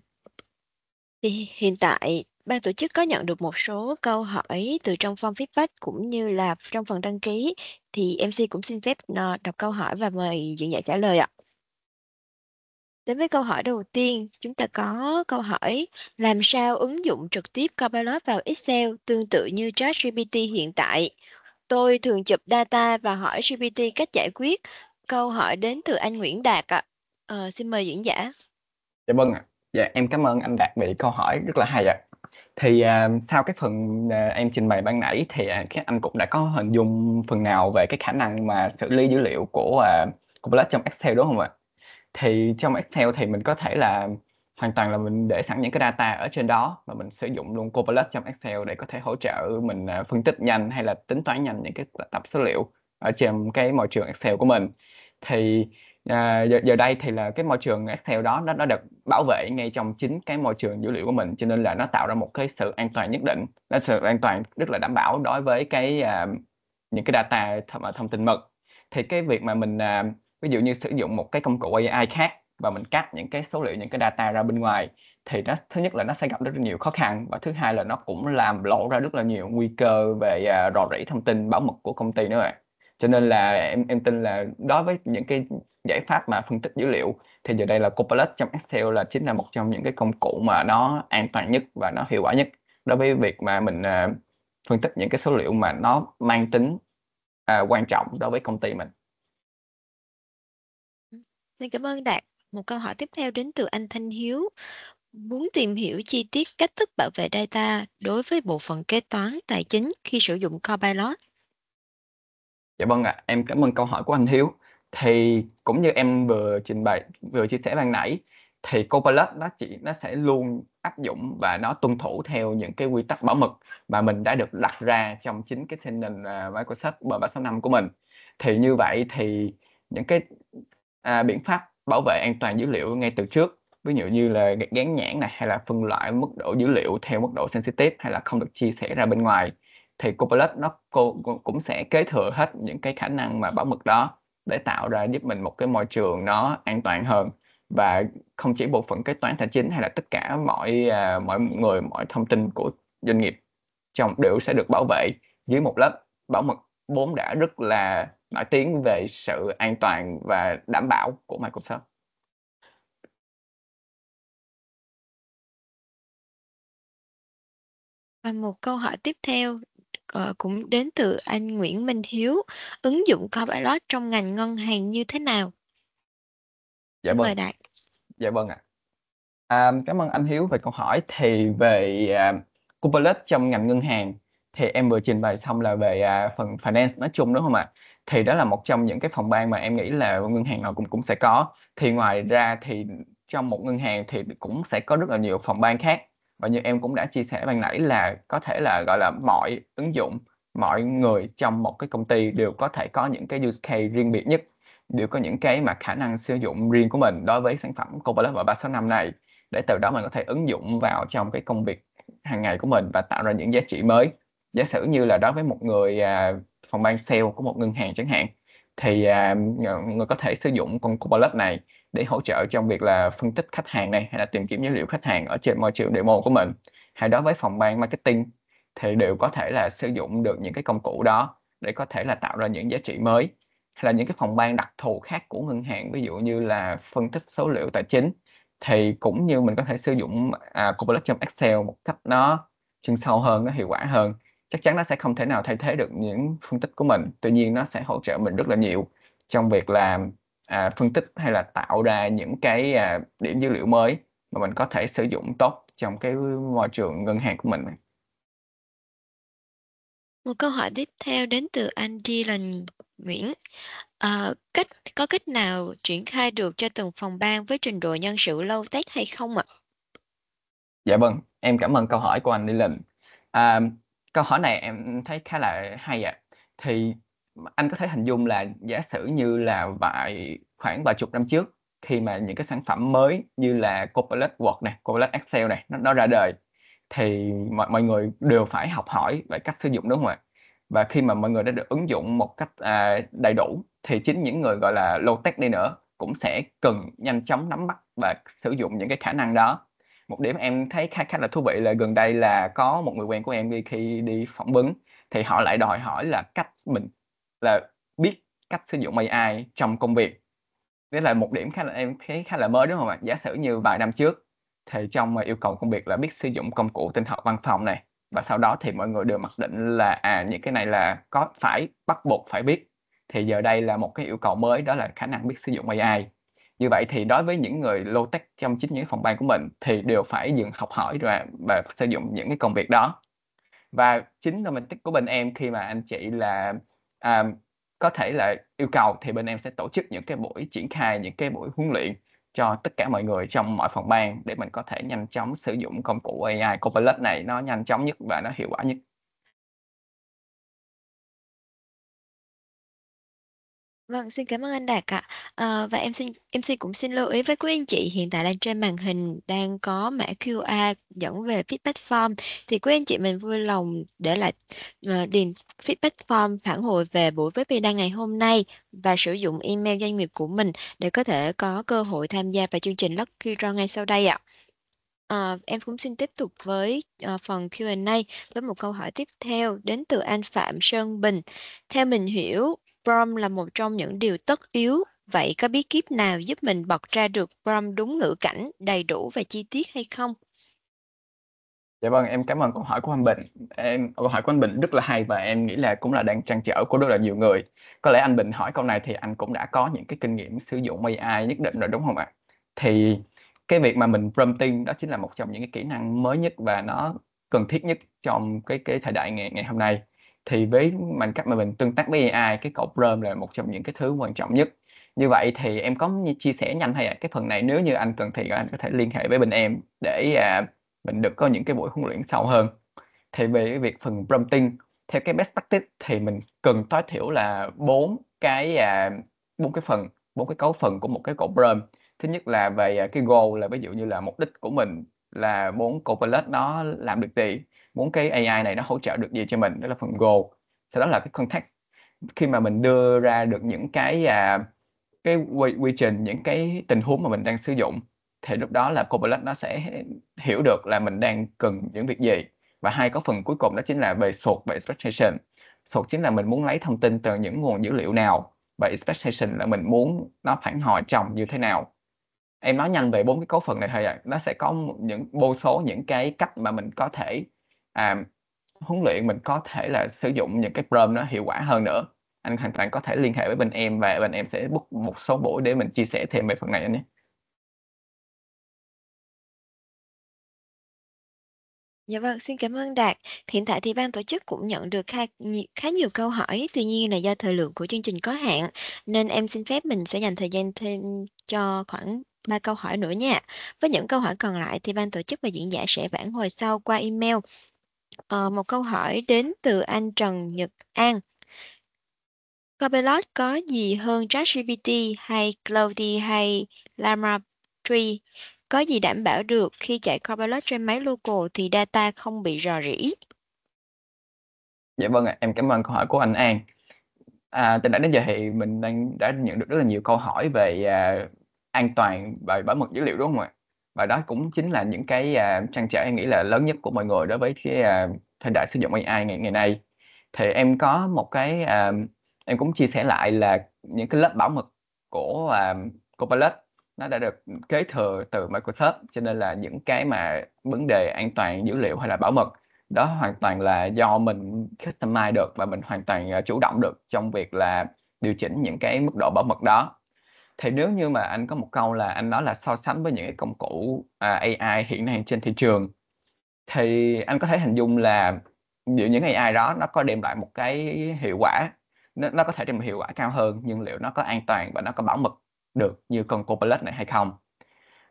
thì hiện tại, ban tổ chức có nhận được một số câu hỏi từ trong form feedback cũng như là trong phần đăng ký, thì MC cũng xin phép ờ, đọc câu hỏi và mời diễn giả trả lời ạ. Đến với câu hỏi đầu tiên, chúng ta có câu hỏi làm sao ứng dụng trực tiếp Copilot vào Excel tương tự như ChatGPT hiện tại? Tôi thường chụp data và hỏi GPT cách giải quyết. Câu hỏi đến từ anh Nguyễn Đạt ạ. À. xin mời diễn giả. cảm dạ ơn vâng ạ dạ em cảm ơn anh đạt vì câu hỏi rất là hay ạ thì uh, sau cái phần uh, em trình bày ban nãy thì uh, à, các anh cũng đã có hình dung phần nào về cái khả năng mà xử lý dữ liệu của uh, của Black trong Excel đúng không ạ thì trong Excel thì mình có thể là hoàn toàn là mình để sẵn những cái data ở trên đó mà mình sử dụng luôn Copilot trong Excel để có thể hỗ trợ mình phân tích nhanh hay là tính toán nhanh những cái tập số liệu ở trên cái môi trường Excel của mình thì à, giờ, giờ đây thì là cái môi trường Excel đó nó, nó được bảo vệ ngay trong chính cái môi trường dữ liệu của mình cho nên là nó tạo ra một cái sự an toàn nhất định nó sự an toàn rất là đảm bảo đối với cái à, những cái data thông, thông tin mật thì cái việc mà mình à, ví dụ như sử dụng một cái công cụ AI khác và mình cắt những cái số liệu những cái data ra bên ngoài thì nó thứ nhất là nó sẽ gặp rất là nhiều khó khăn và thứ hai là nó cũng làm lộ ra rất là nhiều nguy cơ về à, rò rỉ thông tin bảo mật của công ty nữa ạ cho nên là em em tin là đối với những cái giải pháp mà phân tích dữ liệu thì giờ đây là Copilot trong Excel là chính là một trong những cái công cụ mà nó an toàn nhất và nó hiệu quả nhất đối với việc mà mình à, phân tích những cái số liệu mà nó mang tính uh, quan trọng đối với công ty mình. Xin cảm ơn Đạt. Một câu hỏi tiếp theo đến từ anh Thanh Hiếu. Muốn tìm hiểu chi tiết cách thức bảo vệ data đối với bộ phận kế toán tài chính khi sử dụng Copilot. Dạ vâng ạ, à. em cảm ơn câu hỏi của anh Hiếu thì cũng như em vừa trình bày vừa chia sẻ ban nãy thì Copilot nó chỉ nó sẽ luôn áp dụng và nó tuân thủ theo những cái quy tắc bảo mật mà mình đã được đặt ra trong chính cái tenant à, Microsoft B365 của mình thì như vậy thì những cái à, biện pháp bảo vệ an toàn dữ liệu ngay từ trước ví dụ như là gán nhãn này hay là phân loại mức độ dữ liệu theo mức độ sensitive hay là không được chia sẻ ra bên ngoài thì Copilot nó cũng sẽ kế thừa hết những cái khả năng mà bảo mật đó để tạo ra giúp mình một cái môi trường nó an toàn hơn và không chỉ bộ phận kế toán tài chính hay là tất cả mọi uh, mọi người mọi thông tin của doanh nghiệp trong đều sẽ được bảo vệ dưới một lớp bảo mật vốn đã rất là nổi tiếng về sự an toàn và đảm bảo của Microsoft. Và một câu hỏi tiếp theo Ờ, cũng đến từ anh Nguyễn Minh Hiếu. Ứng dụng Copilot trong ngành ngân hàng như thế nào? Dạ Xin vâng. mời Đạt. Dạ vâng ạ. À, cảm ơn anh Hiếu về câu hỏi. Thì về à, Copilot trong ngành ngân hàng thì em vừa trình bày xong là về à, phần finance nói chung đúng không ạ? Thì đó là một trong những cái phòng ban mà em nghĩ là ngân hàng nào cũng cũng sẽ có. Thì ngoài ra thì trong một ngân hàng thì cũng sẽ có rất là nhiều phòng ban khác và như em cũng đã chia sẻ ban nãy là có thể là gọi là mọi ứng dụng mọi người trong một cái công ty đều có thể có những cái use case riêng biệt nhất đều có những cái mà khả năng sử dụng riêng của mình đối với sản phẩm Copilot V365 này để từ đó mình có thể ứng dụng vào trong cái công việc hàng ngày của mình và tạo ra những giá trị mới giả sử như là đối với một người à, phòng ban sale của một ngân hàng chẳng hạn thì à, người có thể sử dụng con Copilot này để hỗ trợ trong việc là phân tích khách hàng này hay là tìm kiếm dữ liệu khách hàng ở trên môi trường demo của mình hay đối với phòng ban marketing thì đều có thể là sử dụng được những cái công cụ đó để có thể là tạo ra những giá trị mới hay là những cái phòng ban đặc thù khác của ngân hàng ví dụ như là phân tích số liệu tài chính thì cũng như mình có thể sử dụng à, Copilot trong Excel một cách nó chuyên sâu hơn nó hiệu quả hơn chắc chắn nó sẽ không thể nào thay thế được những phân tích của mình tuy nhiên nó sẽ hỗ trợ mình rất là nhiều trong việc làm à, phân tích hay là tạo ra những cái à, điểm dữ liệu mới mà mình có thể sử dụng tốt trong cái môi trường ngân hàng của mình. Một câu hỏi tiếp theo đến từ anh Dylan Nguyễn. À, cách có cách nào triển khai được cho từng phòng ban với trình độ nhân sự lâu tết hay không ạ? Dạ vâng, em cảm ơn câu hỏi của anh Dylan. À, câu hỏi này em thấy khá là hay ạ. À. Thì anh có thể hình dung là giả sử như là vài khoảng vài chục năm trước khi mà những cái sản phẩm mới như là Copilot Word này, Copilot Excel này nó, nó ra đời thì mọi, mọi người đều phải học hỏi về cách sử dụng đúng không ạ? Và khi mà mọi người đã được ứng dụng một cách à, đầy đủ thì chính những người gọi là low tech đi nữa cũng sẽ cần nhanh chóng nắm bắt và sử dụng những cái khả năng đó. Một điểm em thấy khá khá là thú vị là gần đây là có một người quen của em đi khi đi phỏng vấn thì họ lại đòi hỏi là cách mình là biết cách sử dụng AI trong công việc đấy là một điểm khá là em thấy khá là mới đúng không ạ giả sử như vài năm trước thì trong à, yêu cầu công việc là biết sử dụng công cụ tinh học văn phòng này và sau đó thì mọi người đều mặc định là à những cái này là có phải bắt buộc phải biết thì giờ đây là một cái yêu cầu mới đó là khả năng biết sử dụng AI như vậy thì đối với những người low tech trong chính những phòng ban của mình thì đều phải dừng học hỏi và, và sử dụng những cái công việc đó và chính là mình tích của bên em khi mà anh chị là à, có thể là yêu cầu thì bên em sẽ tổ chức những cái buổi triển khai những cái buổi huấn luyện cho tất cả mọi người trong mọi phòng ban để mình có thể nhanh chóng sử dụng công cụ AI Copilot này nó nhanh chóng nhất và nó hiệu quả nhất Vâng, xin cảm ơn anh Đạt ạ. Ờ, và em xin em xin cũng xin lưu ý với quý anh chị hiện tại đang trên màn hình đang có mã QR dẫn về feedback form thì quý anh chị mình vui lòng để lại uh, điền feedback form phản hồi về buổi với webinar ngày hôm nay và sử dụng email doanh nghiệp của mình để có thể có cơ hội tham gia vào chương trình Lucky Draw ngay sau đây ạ. À, em cũng xin tiếp tục với à, phần Q&A với một câu hỏi tiếp theo đến từ anh Phạm Sơn Bình. Theo mình hiểu, prom là một trong những điều tất yếu. Vậy có bí kíp nào giúp mình bật ra được prom đúng ngữ cảnh, đầy đủ và chi tiết hay không? Dạ vâng, em cảm ơn câu hỏi của anh Bình. Em câu hỏi của anh Bình rất là hay và em nghĩ là cũng là đang trăn trở của rất là nhiều người. Có lẽ anh Bình hỏi câu này thì anh cũng đã có những cái kinh nghiệm sử dụng AI nhất định rồi đúng không ạ? Thì cái việc mà mình prompting đó chính là một trong những cái kỹ năng mới nhất và nó cần thiết nhất trong cái cái thời đại ngày ngày hôm nay thì với bằng cách mà mình tương tác với AI cái cột rơm là một trong những cái thứ quan trọng nhất như vậy thì em có chia sẻ nhanh hay ạ cái phần này nếu như anh cần thì anh có thể liên hệ với bên em để à, mình được có những cái buổi huấn luyện sâu hơn thì về cái việc phần prompting theo cái best practice thì mình cần tối thiểu là bốn cái à, bốn à, cái phần bốn cái cấu phần của một cái cột prompt thứ nhất là về à, cái goal là ví dụ như là mục đích của mình là bốn copilot nó làm được gì muốn cái AI này nó hỗ trợ được gì cho mình đó là phần goal sau đó là cái context khi mà mình đưa ra được những cái à, cái quy, quy trình những cái tình huống mà mình đang sử dụng thì lúc đó là Copilot nó sẽ hiểu được là mình đang cần những việc gì và hai có phần cuối cùng đó chính là về sort và expectation sort chính là mình muốn lấy thông tin từ những nguồn dữ liệu nào và expectation là mình muốn nó phản hồi chồng như thế nào em nói nhanh về bốn cái cấu phần này thôi ạ à. nó sẽ có những vô số những cái cách mà mình có thể à, huấn luyện mình có thể là sử dụng những cái prom nó hiệu quả hơn nữa anh hoàn toàn có thể liên hệ với bên em và bên em sẽ book một số buổi để mình chia sẻ thêm về phần này anh nhé Dạ vâng, xin cảm ơn Đạt. Hiện tại thì ban tổ chức cũng nhận được khá, khá nhiều câu hỏi, tuy nhiên là do thời lượng của chương trình có hạn, nên em xin phép mình sẽ dành thời gian thêm cho khoảng 3 câu hỏi nữa nha. Với những câu hỏi còn lại thì ban tổ chức và diễn giả sẽ phản hồi sau qua email À, một câu hỏi đến từ anh Trần Nhật An. Copilot có gì hơn ChatGPT hay Cloudy hay Llama 3? Có gì đảm bảo được khi chạy Copilot trên máy local thì data không bị rò rỉ? Dạ vâng ạ, em cảm ơn câu hỏi của anh An. À, từ nãy đến giờ thì mình đang đã nhận được rất là nhiều câu hỏi về à, an toàn và bảo mật dữ liệu đúng không ạ? và đó cũng chính là những cái uh, à, trăn trở em nghĩ là lớn nhất của mọi người đối với cái à, thời đại sử dụng AI ngày ngày nay thì em có một cái à, em cũng chia sẻ lại là những cái lớp bảo mật của Copilot nó đã được kế thừa từ Microsoft cho nên là những cái mà vấn đề an toàn dữ liệu hay là bảo mật đó hoàn toàn là do mình customize được và mình hoàn toàn chủ động được trong việc là điều chỉnh những cái mức độ bảo mật đó thì nếu như mà anh có một câu là anh nói là so sánh với những cái công cụ à, AI hiện nay trên thị trường thì anh có thể hình dung là giữa những AI đó nó có đem lại một cái hiệu quả nó, nó có thể đem lại hiệu quả cao hơn nhưng liệu nó có an toàn và nó có bảo mật được như con Copilot này hay không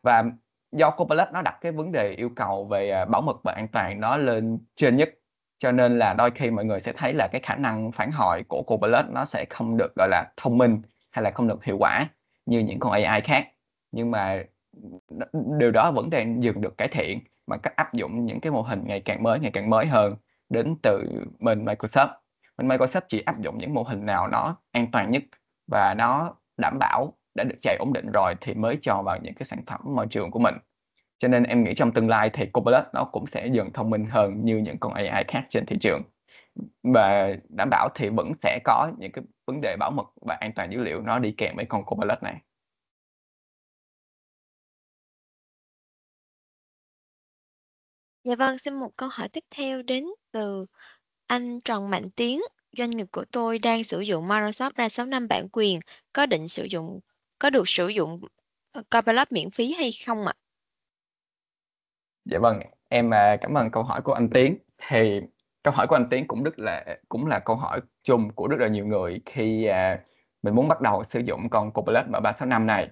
và do Copilot nó đặt cái vấn đề yêu cầu về à, bảo mật và an toàn nó lên trên nhất cho nên là đôi khi mọi người sẽ thấy là cái khả năng phản hồi của Copilot nó sẽ không được gọi là thông minh hay là không được hiệu quả như những con AI khác nhưng mà điều đó vẫn đang dần được cải thiện bằng cách áp dụng những cái mô hình ngày càng mới ngày càng mới hơn đến từ mình Microsoft mình Microsoft chỉ áp dụng những mô hình nào nó an toàn nhất và nó đảm bảo đã được chạy ổn định rồi thì mới cho vào những cái sản phẩm môi trường của mình cho nên em nghĩ trong tương lai thì Copilot nó cũng sẽ dần thông minh hơn như những con AI khác trên thị trường và đảm bảo thì vẫn sẽ có những cái vấn đề bảo mật và an toàn dữ liệu nó đi kèm với con Copilot này Dạ vâng, xin một câu hỏi tiếp theo đến từ anh Trần Mạnh Tiến. Doanh nghiệp của tôi đang sử dụng Microsoft 365 bản quyền, có định sử dụng có được sử dụng ờ, Copilot miễn phí hay không ạ? Dạ vâng, em à, cảm ơn câu hỏi của anh Tiến. Thì câu hỏi của anh tiến cũng rất là cũng là câu hỏi chung của rất là nhiều người khi à, mình muốn bắt đầu sử dụng con Copilot M365 này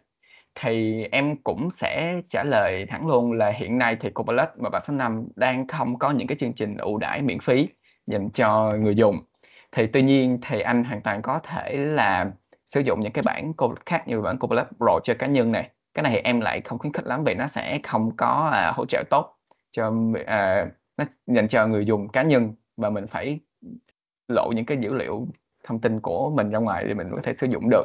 thì em cũng sẽ trả lời thẳng luôn là hiện nay thì Copilot M365 đang không có những cái chương trình ưu đãi miễn phí dành cho người dùng thì tuy nhiên thì anh hoàn toàn có thể là sử dụng những cái bản khác như bản Copilot Pro cho cá nhân này cái này thì em lại không khuyến khích lắm vì nó sẽ không có à, hỗ trợ tốt cho à, nó dành cho người dùng cá nhân và mình phải lộ những cái dữ liệu thông tin của mình ra ngoài để mình có thể sử dụng được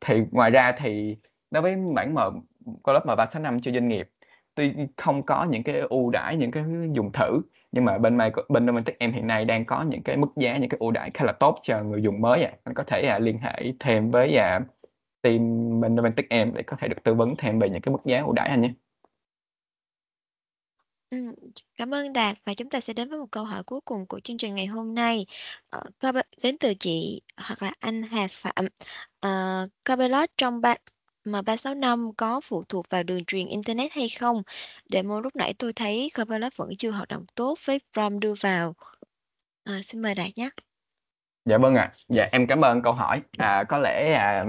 thì ngoài ra thì đối với bản mở mở Collab m năm cho doanh nghiệp tuy không có những cái ưu đãi những cái dùng thử nhưng mà bên mày bên Domain Tech em hiện nay đang có những cái mức giá những cái ưu đãi khá là tốt cho người dùng mới à. anh có thể à, liên hệ thêm với à, team bên Domain Tech em để có thể được tư vấn thêm về những cái mức giá ưu đãi anh nhé cảm ơn Đạt và chúng ta sẽ đến với một câu hỏi cuối cùng của chương trình ngày hôm nay. Ờ, đến từ chị hoặc là anh Hà Phạm. Ờ, Copilot trong ba M365 có phụ thuộc vào đường truyền Internet hay không? Demo lúc nãy tôi thấy Copilot vẫn chưa hoạt động tốt với from đưa vào. Ờ, xin mời Đạt nhé. Dạ vâng ạ. Dạ em cảm ơn câu hỏi. À, có lẽ à,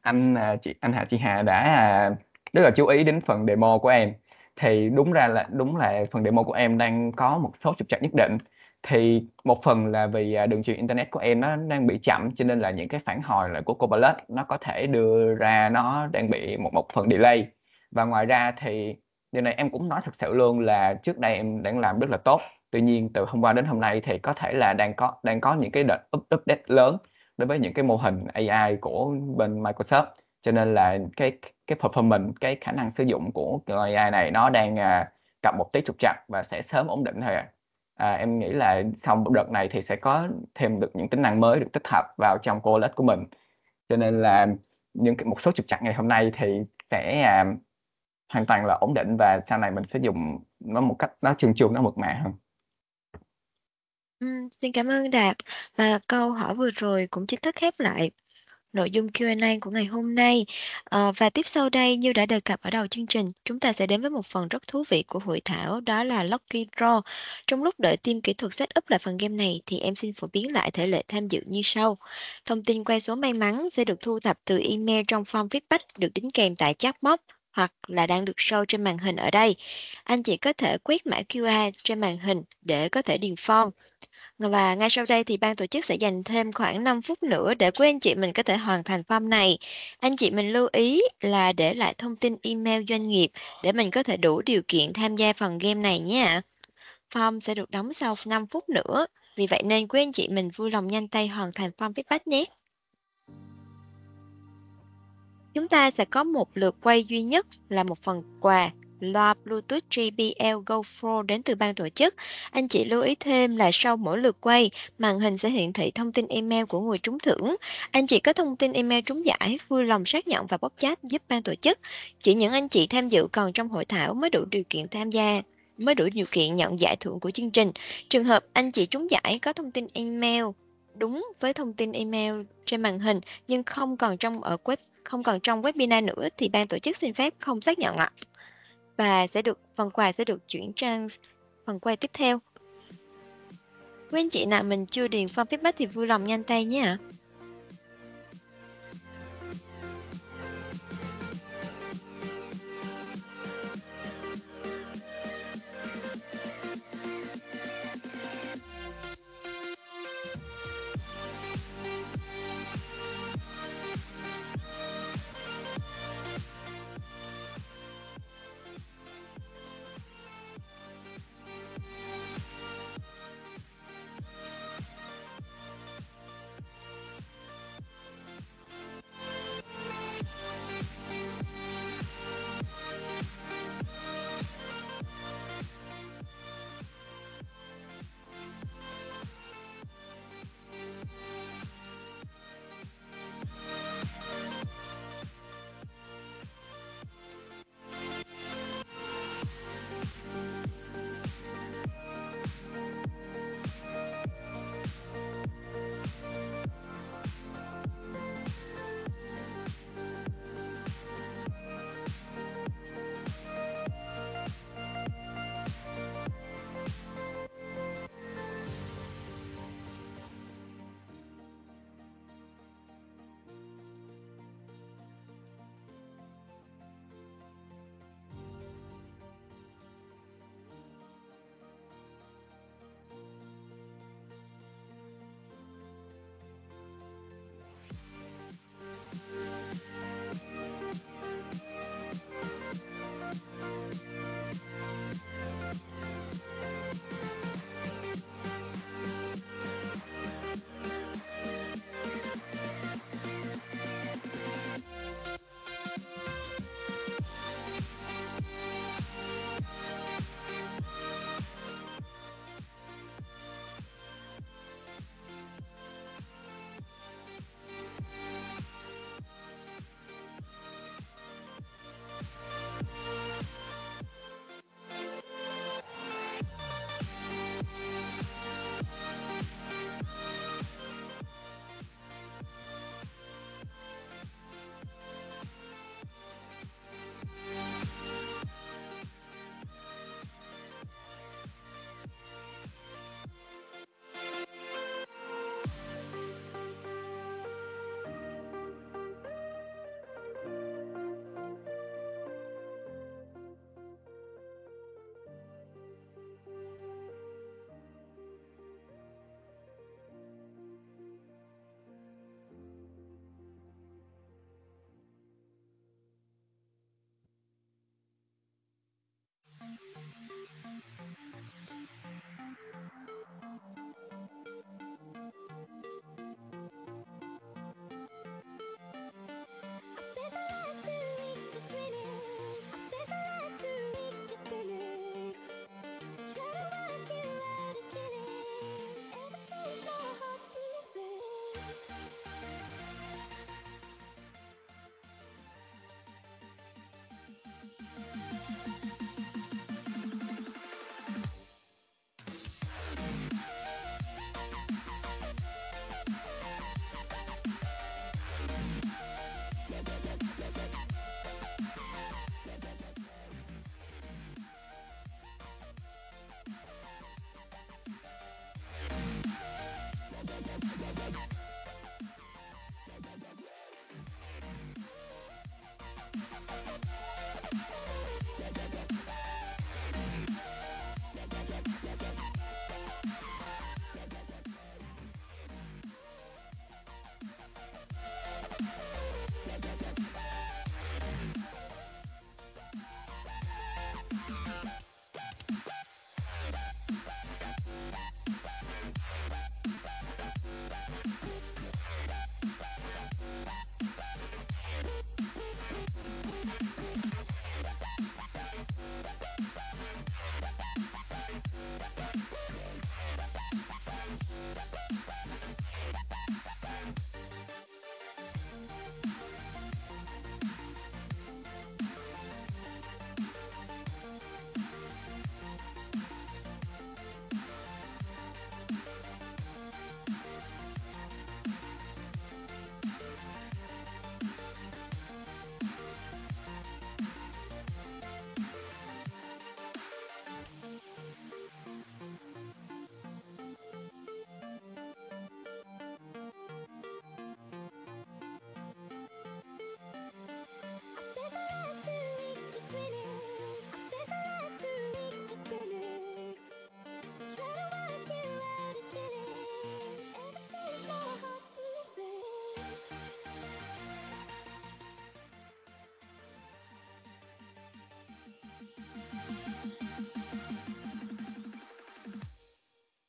anh à, chị anh Hà chị Hà đã à, rất là chú ý đến phần demo của em thì đúng ra là đúng là phần demo của em đang có một số trục trặc nhất định thì một phần là vì à, đường truyền internet của em nó đang bị chậm cho nên là những cái phản hồi lại của Cobalt nó có thể đưa ra nó đang bị một một phần delay và ngoài ra thì điều này em cũng nói thật sự luôn là trước đây em đang làm rất là tốt tuy nhiên từ hôm qua đến hôm nay thì có thể là đang có đang có những cái đợt update lớn đối với những cái mô hình AI của bên Microsoft cho nên là cái cái performance cái khả năng sử dụng của AI này nó đang à, gặp một tí trục trặc và sẽ sớm ổn định thôi à. À, em nghĩ là sau đợt này thì sẽ có thêm được những tính năng mới được tích hợp vào trong Coalesce của mình cho nên là những một số trục trặc ngày hôm nay thì sẽ à, hoàn toàn là ổn định và sau này mình sẽ dùng nó một cách nó trường trường nó mượt mà hơn ừ, xin cảm ơn đạt và câu hỏi vừa rồi cũng chính thức khép lại nội dung Q&A của ngày hôm nay. À, và tiếp sau đây, như đã đề cập ở đầu chương trình, chúng ta sẽ đến với một phần rất thú vị của hội thảo, đó là Lucky Draw. Trong lúc đợi team kỹ thuật set up lại phần game này, thì em xin phổ biến lại thể lệ tham dự như sau. Thông tin quay số may mắn sẽ được thu thập từ email trong form feedback được đính kèm tại chatbox hoặc là đang được show trên màn hình ở đây. Anh chị có thể quét mã QR trên màn hình để có thể điền form. Và ngay sau đây thì ban tổ chức sẽ dành thêm khoảng 5 phút nữa để quý anh chị mình có thể hoàn thành form này. Anh chị mình lưu ý là để lại thông tin email doanh nghiệp để mình có thể đủ điều kiện tham gia phần game này nhé. Form sẽ được đóng sau 5 phút nữa. Vì vậy nên quý anh chị mình vui lòng nhanh tay hoàn thành form feedback nhé. Chúng ta sẽ có một lượt quay duy nhất là một phần quà loa Bluetooth JBL Go Pro đến từ ban tổ chức. Anh chị lưu ý thêm là sau mỗi lượt quay, màn hình sẽ hiển thị thông tin email của người trúng thưởng. Anh chị có thông tin email trúng giải, vui lòng xác nhận và bóc chat giúp ban tổ chức. Chỉ những anh chị tham dự còn trong hội thảo mới đủ điều kiện tham gia mới đủ điều kiện nhận giải thưởng của chương trình. Trường hợp anh chị trúng giải có thông tin email đúng với thông tin email trên màn hình nhưng không còn trong ở web không còn trong webinar nữa thì ban tổ chức xin phép không xác nhận ạ. À và sẽ được phần quà sẽ được chuyển sang phần quay tiếp theo. Quý anh chị nào mình chưa điền form feedback thì vui lòng nhanh tay nhé ạ.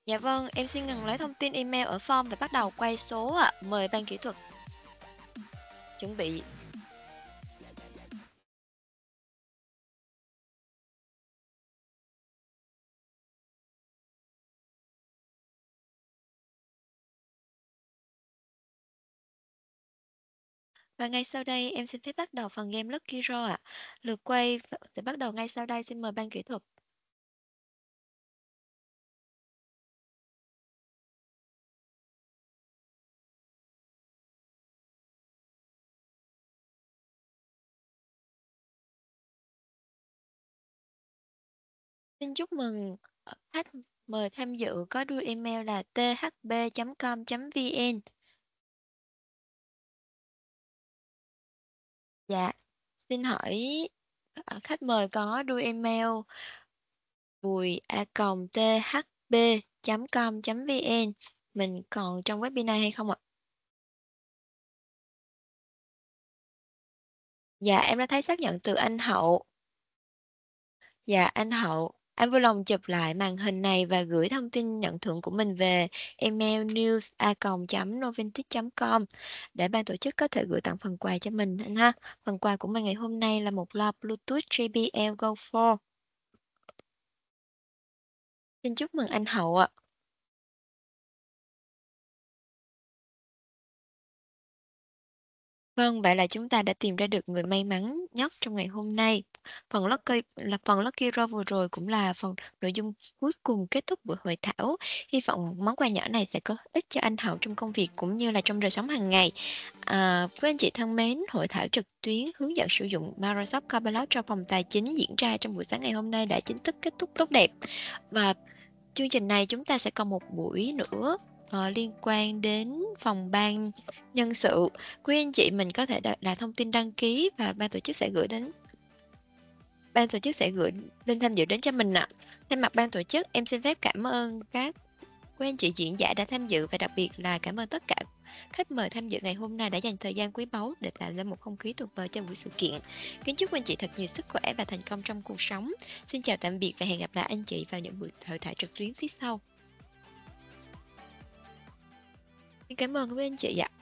Dạ vâng, em xin ngừng lấy thông tin email ở form và bắt đầu quay số ạ. Mời ban kỹ thuật. Chuẩn bị Và ngay sau đây em xin phép bắt đầu phần game Lucky Draw ạ. À. Lượt quay sẽ bắt đầu ngay sau đây xin mời ban kỹ thuật. Xin chúc mừng khách mời tham dự có đuôi email là thb.com.vn. Dạ, xin hỏi à, khách mời có đuôi email bùi a thb.com.vn mình còn trong webinar hay không ạ? Dạ, em đã thấy xác nhận từ anh Hậu. Dạ, anh Hậu. Anh vui lòng chụp lại màn hình này và gửi thông tin nhận thưởng của mình về email news.noventic.com để ban tổ chức có thể gửi tặng phần quà cho mình anh ha. Phần quà của mình ngày hôm nay là một loa Bluetooth JBL Go 4. Xin chúc mừng anh Hậu ạ. Vâng, vậy là chúng ta đã tìm ra được người may mắn nhất trong ngày hôm nay. Phần lucky là phần lucky draw vừa rồi cũng là phần nội dung cuối cùng kết thúc buổi hội thảo. Hy vọng món quà nhỏ này sẽ có ích cho anh Hậu trong công việc cũng như là trong đời sống hàng ngày. À, với anh chị thân mến, hội thảo trực tuyến hướng dẫn sử dụng Microsoft Copilot cho phòng tài chính diễn ra trong buổi sáng ngày hôm nay đã chính thức kết thúc tốt đẹp. Và chương trình này chúng ta sẽ còn một buổi nữa uh, liên quan đến phòng ban nhân sự quý anh chị mình có thể đặt, đặt thông tin đăng ký và ban tổ chức sẽ gửi đến ban tổ chức sẽ gửi lên tham dự đến cho mình ạ thay mặt ban tổ chức em xin phép cảm ơn các quý anh chị diễn giả đã tham dự và đặc biệt là cảm ơn tất cả khách mời tham dự ngày hôm nay đã dành thời gian quý báu để tạo nên một không khí tuyệt vời cho buổi sự kiện. Kính chúc anh chị thật nhiều sức khỏe và thành công trong cuộc sống. Xin chào tạm biệt và hẹn gặp lại anh chị vào những buổi hội thảo trực tuyến phía sau. Cảm ơn với anh chị ạ.